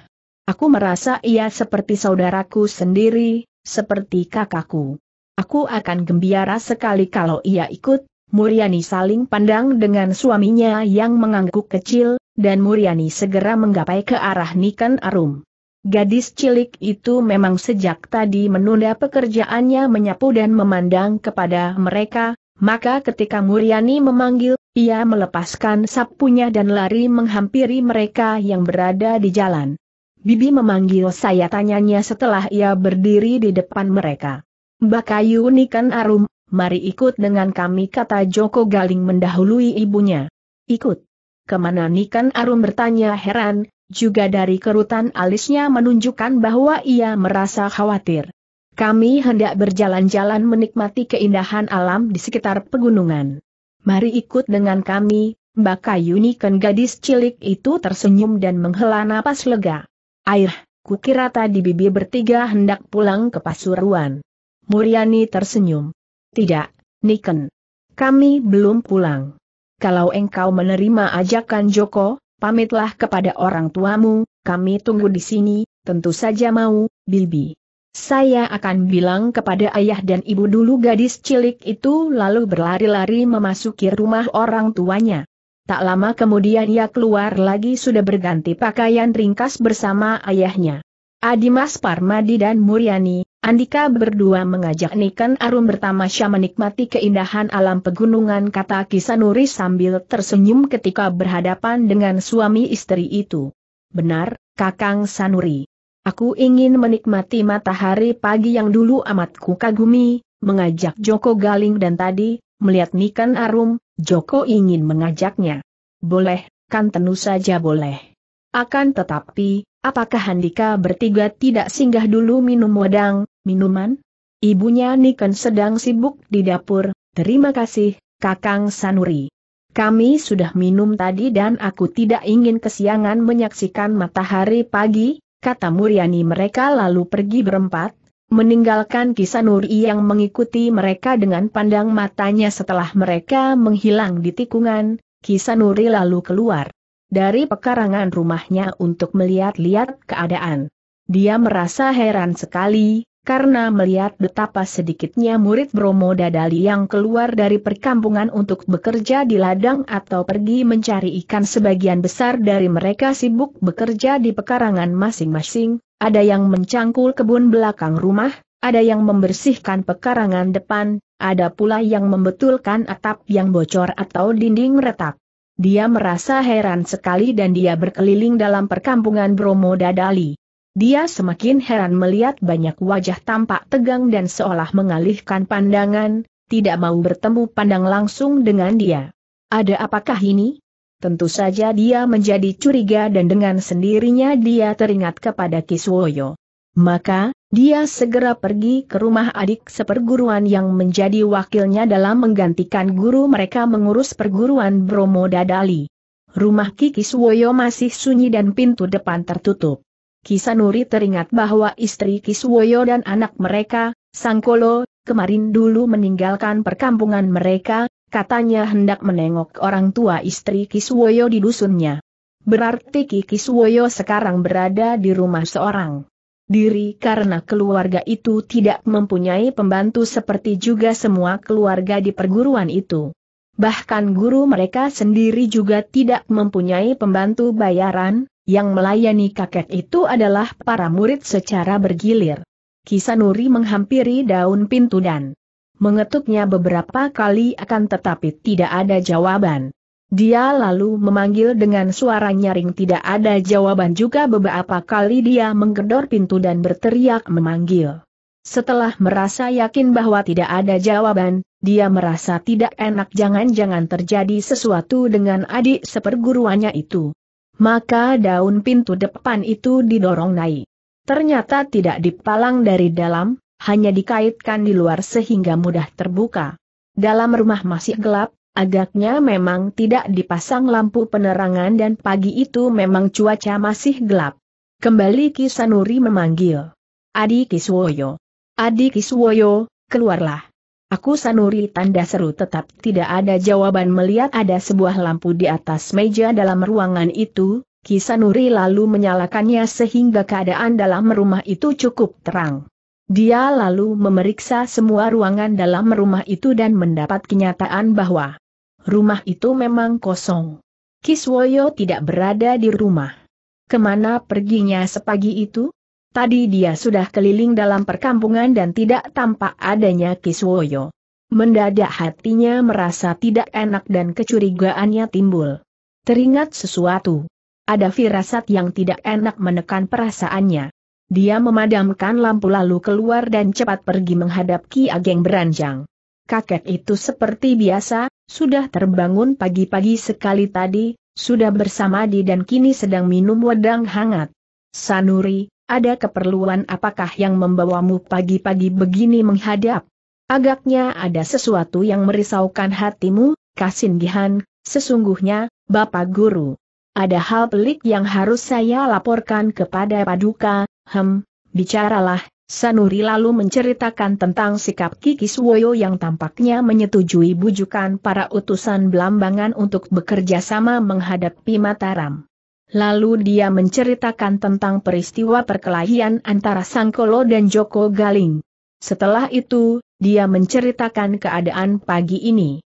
Aku merasa ia seperti saudaraku sendiri, seperti kakakku. Aku akan gembira sekali kalau ia ikut, Muriani saling pandang dengan suaminya yang mengangguk kecil, dan Muriani segera menggapai ke arah Nikan Arum. Gadis cilik itu memang sejak tadi menunda pekerjaannya menyapu dan memandang kepada mereka, maka ketika Muriani memanggil, ia melepaskan sapunya dan lari menghampiri mereka yang berada di jalan. Bibi memanggil saya tanyanya setelah ia berdiri di depan mereka. Mbak Kayu Nikan Arum, mari ikut dengan kami kata Joko Galing mendahului ibunya. Ikut. Kemana Nikan Arum bertanya heran, juga dari kerutan alisnya menunjukkan bahwa ia merasa khawatir. Kami hendak berjalan-jalan menikmati keindahan alam di sekitar pegunungan. Mari ikut dengan kami, Mbak Kayu Nikan gadis cilik itu tersenyum dan menghela napas lega. Air, kukira tadi bibi bertiga hendak pulang ke Pasuruan. Muriani tersenyum. Tidak, Niken. Kami belum pulang. Kalau engkau menerima ajakan Joko, pamitlah kepada orang tuamu, kami tunggu di sini, tentu saja mau, bibi. Saya akan bilang kepada ayah dan ibu dulu gadis cilik itu lalu berlari-lari memasuki rumah orang tuanya. Tak lama kemudian ia keluar lagi sudah berganti pakaian ringkas bersama ayahnya. Adimas Parmadi dan Muryani, Andika berdua mengajak Niken Arum bertamasya menikmati keindahan alam pegunungan kata Kisanuri sambil tersenyum ketika berhadapan dengan suami istri itu. Benar, Kakang Sanuri. Aku ingin menikmati matahari pagi yang dulu amat kukagumi, kagumi, mengajak Joko Galing dan tadi, melihat Niken Arum, Joko ingin mengajaknya. Boleh, kan tentu saja boleh. Akan tetapi, apakah Handika bertiga tidak singgah dulu minum wedang, minuman? Ibunya Niken sedang sibuk di dapur, terima kasih, Kakang Sanuri. Kami sudah minum tadi dan aku tidak ingin kesiangan menyaksikan matahari pagi, kata Muryani mereka lalu pergi berempat, meninggalkan kisah Nuri yang mengikuti mereka dengan pandang matanya setelah mereka menghilang di tikungan, kisah Nuri lalu keluar dari pekarangan rumahnya untuk melihat-lihat keadaan. Dia merasa heran sekali, karena melihat betapa sedikitnya murid Bromo Dadali yang keluar dari perkampungan untuk bekerja di ladang atau pergi mencari ikan sebagian besar dari mereka sibuk bekerja di pekarangan masing-masing, ada yang mencangkul kebun belakang rumah, ada yang membersihkan pekarangan depan, ada pula yang membetulkan atap yang bocor atau dinding retak. Dia merasa heran sekali dan dia berkeliling dalam perkampungan Bromo Dadali. Dia semakin heran melihat banyak wajah tampak tegang dan seolah mengalihkan pandangan, tidak mau bertemu pandang langsung dengan dia. Ada apakah ini? Tentu saja dia menjadi curiga dan dengan sendirinya dia teringat kepada Kiswoyo. Maka, dia segera pergi ke rumah adik seperguruan yang menjadi wakilnya dalam menggantikan guru mereka mengurus perguruan Bromo Dadali. Rumah Kiki Suwoyo masih sunyi dan pintu depan tertutup. Kisanuri teringat bahwa istri Kiswoyo dan anak mereka, Sangkolo, kemarin dulu meninggalkan perkampungan mereka, katanya hendak menengok orang tua istri Kiswoyo di dusunnya. Berarti Ki Kiswoyo sekarang berada di rumah seorang diri karena keluarga itu tidak mempunyai pembantu seperti juga semua keluarga di perguruan itu. Bahkan guru mereka sendiri juga tidak mempunyai pembantu bayaran, yang melayani kakek itu adalah para murid secara bergilir. Kisanuri menghampiri daun pintu dan mengetuknya beberapa kali akan tetapi tidak ada jawaban. Dia lalu memanggil dengan suara nyaring tidak ada jawaban juga beberapa kali dia menggedor pintu dan berteriak memanggil. Setelah merasa yakin bahwa tidak ada jawaban, dia merasa tidak enak jangan-jangan terjadi sesuatu dengan adik seperguruannya itu maka daun pintu depan itu didorong naik. Ternyata tidak dipalang dari dalam, hanya dikaitkan di luar sehingga mudah terbuka. Dalam rumah masih gelap, agaknya memang tidak dipasang lampu penerangan dan pagi itu memang cuaca masih gelap. Kembali Kisanuri memanggil. Adi Kiswoyo. Adi Kiswoyo, keluarlah. Aku sanuri tanda seru tetap tidak ada jawaban melihat ada sebuah lampu di atas meja dalam ruangan itu, Kisanuri lalu menyalakannya sehingga keadaan dalam rumah itu cukup terang. Dia lalu memeriksa semua ruangan dalam rumah itu dan mendapat kenyataan bahwa rumah itu memang kosong. Kiswoyo tidak berada di rumah. Kemana perginya sepagi itu? Tadi dia sudah keliling dalam perkampungan dan tidak tampak adanya Kiswoyo. Mendadak hatinya merasa tidak enak dan kecurigaannya timbul. Teringat sesuatu. Ada firasat yang tidak enak menekan perasaannya. Dia memadamkan lampu lalu keluar dan cepat pergi menghadap Ki Ageng beranjang. Kakek itu seperti biasa, sudah terbangun pagi-pagi sekali tadi, sudah bersama di dan kini sedang minum wedang hangat. Sanuri, ada keperluan apakah yang membawamu pagi-pagi begini menghadap? Agaknya ada sesuatu yang merisaukan hatimu, Kasindihan. sesungguhnya, Bapak Guru. Ada hal pelik yang harus saya laporkan kepada Paduka, hem, bicaralah, Sanuri lalu menceritakan tentang sikap Kiki Suwoyo yang tampaknya menyetujui bujukan para utusan Belambangan untuk bekerja sama menghadapi Mataram. Lalu dia menceritakan tentang peristiwa perkelahian antara Sangkolo dan Joko Galing. Setelah itu, dia menceritakan keadaan pagi ini.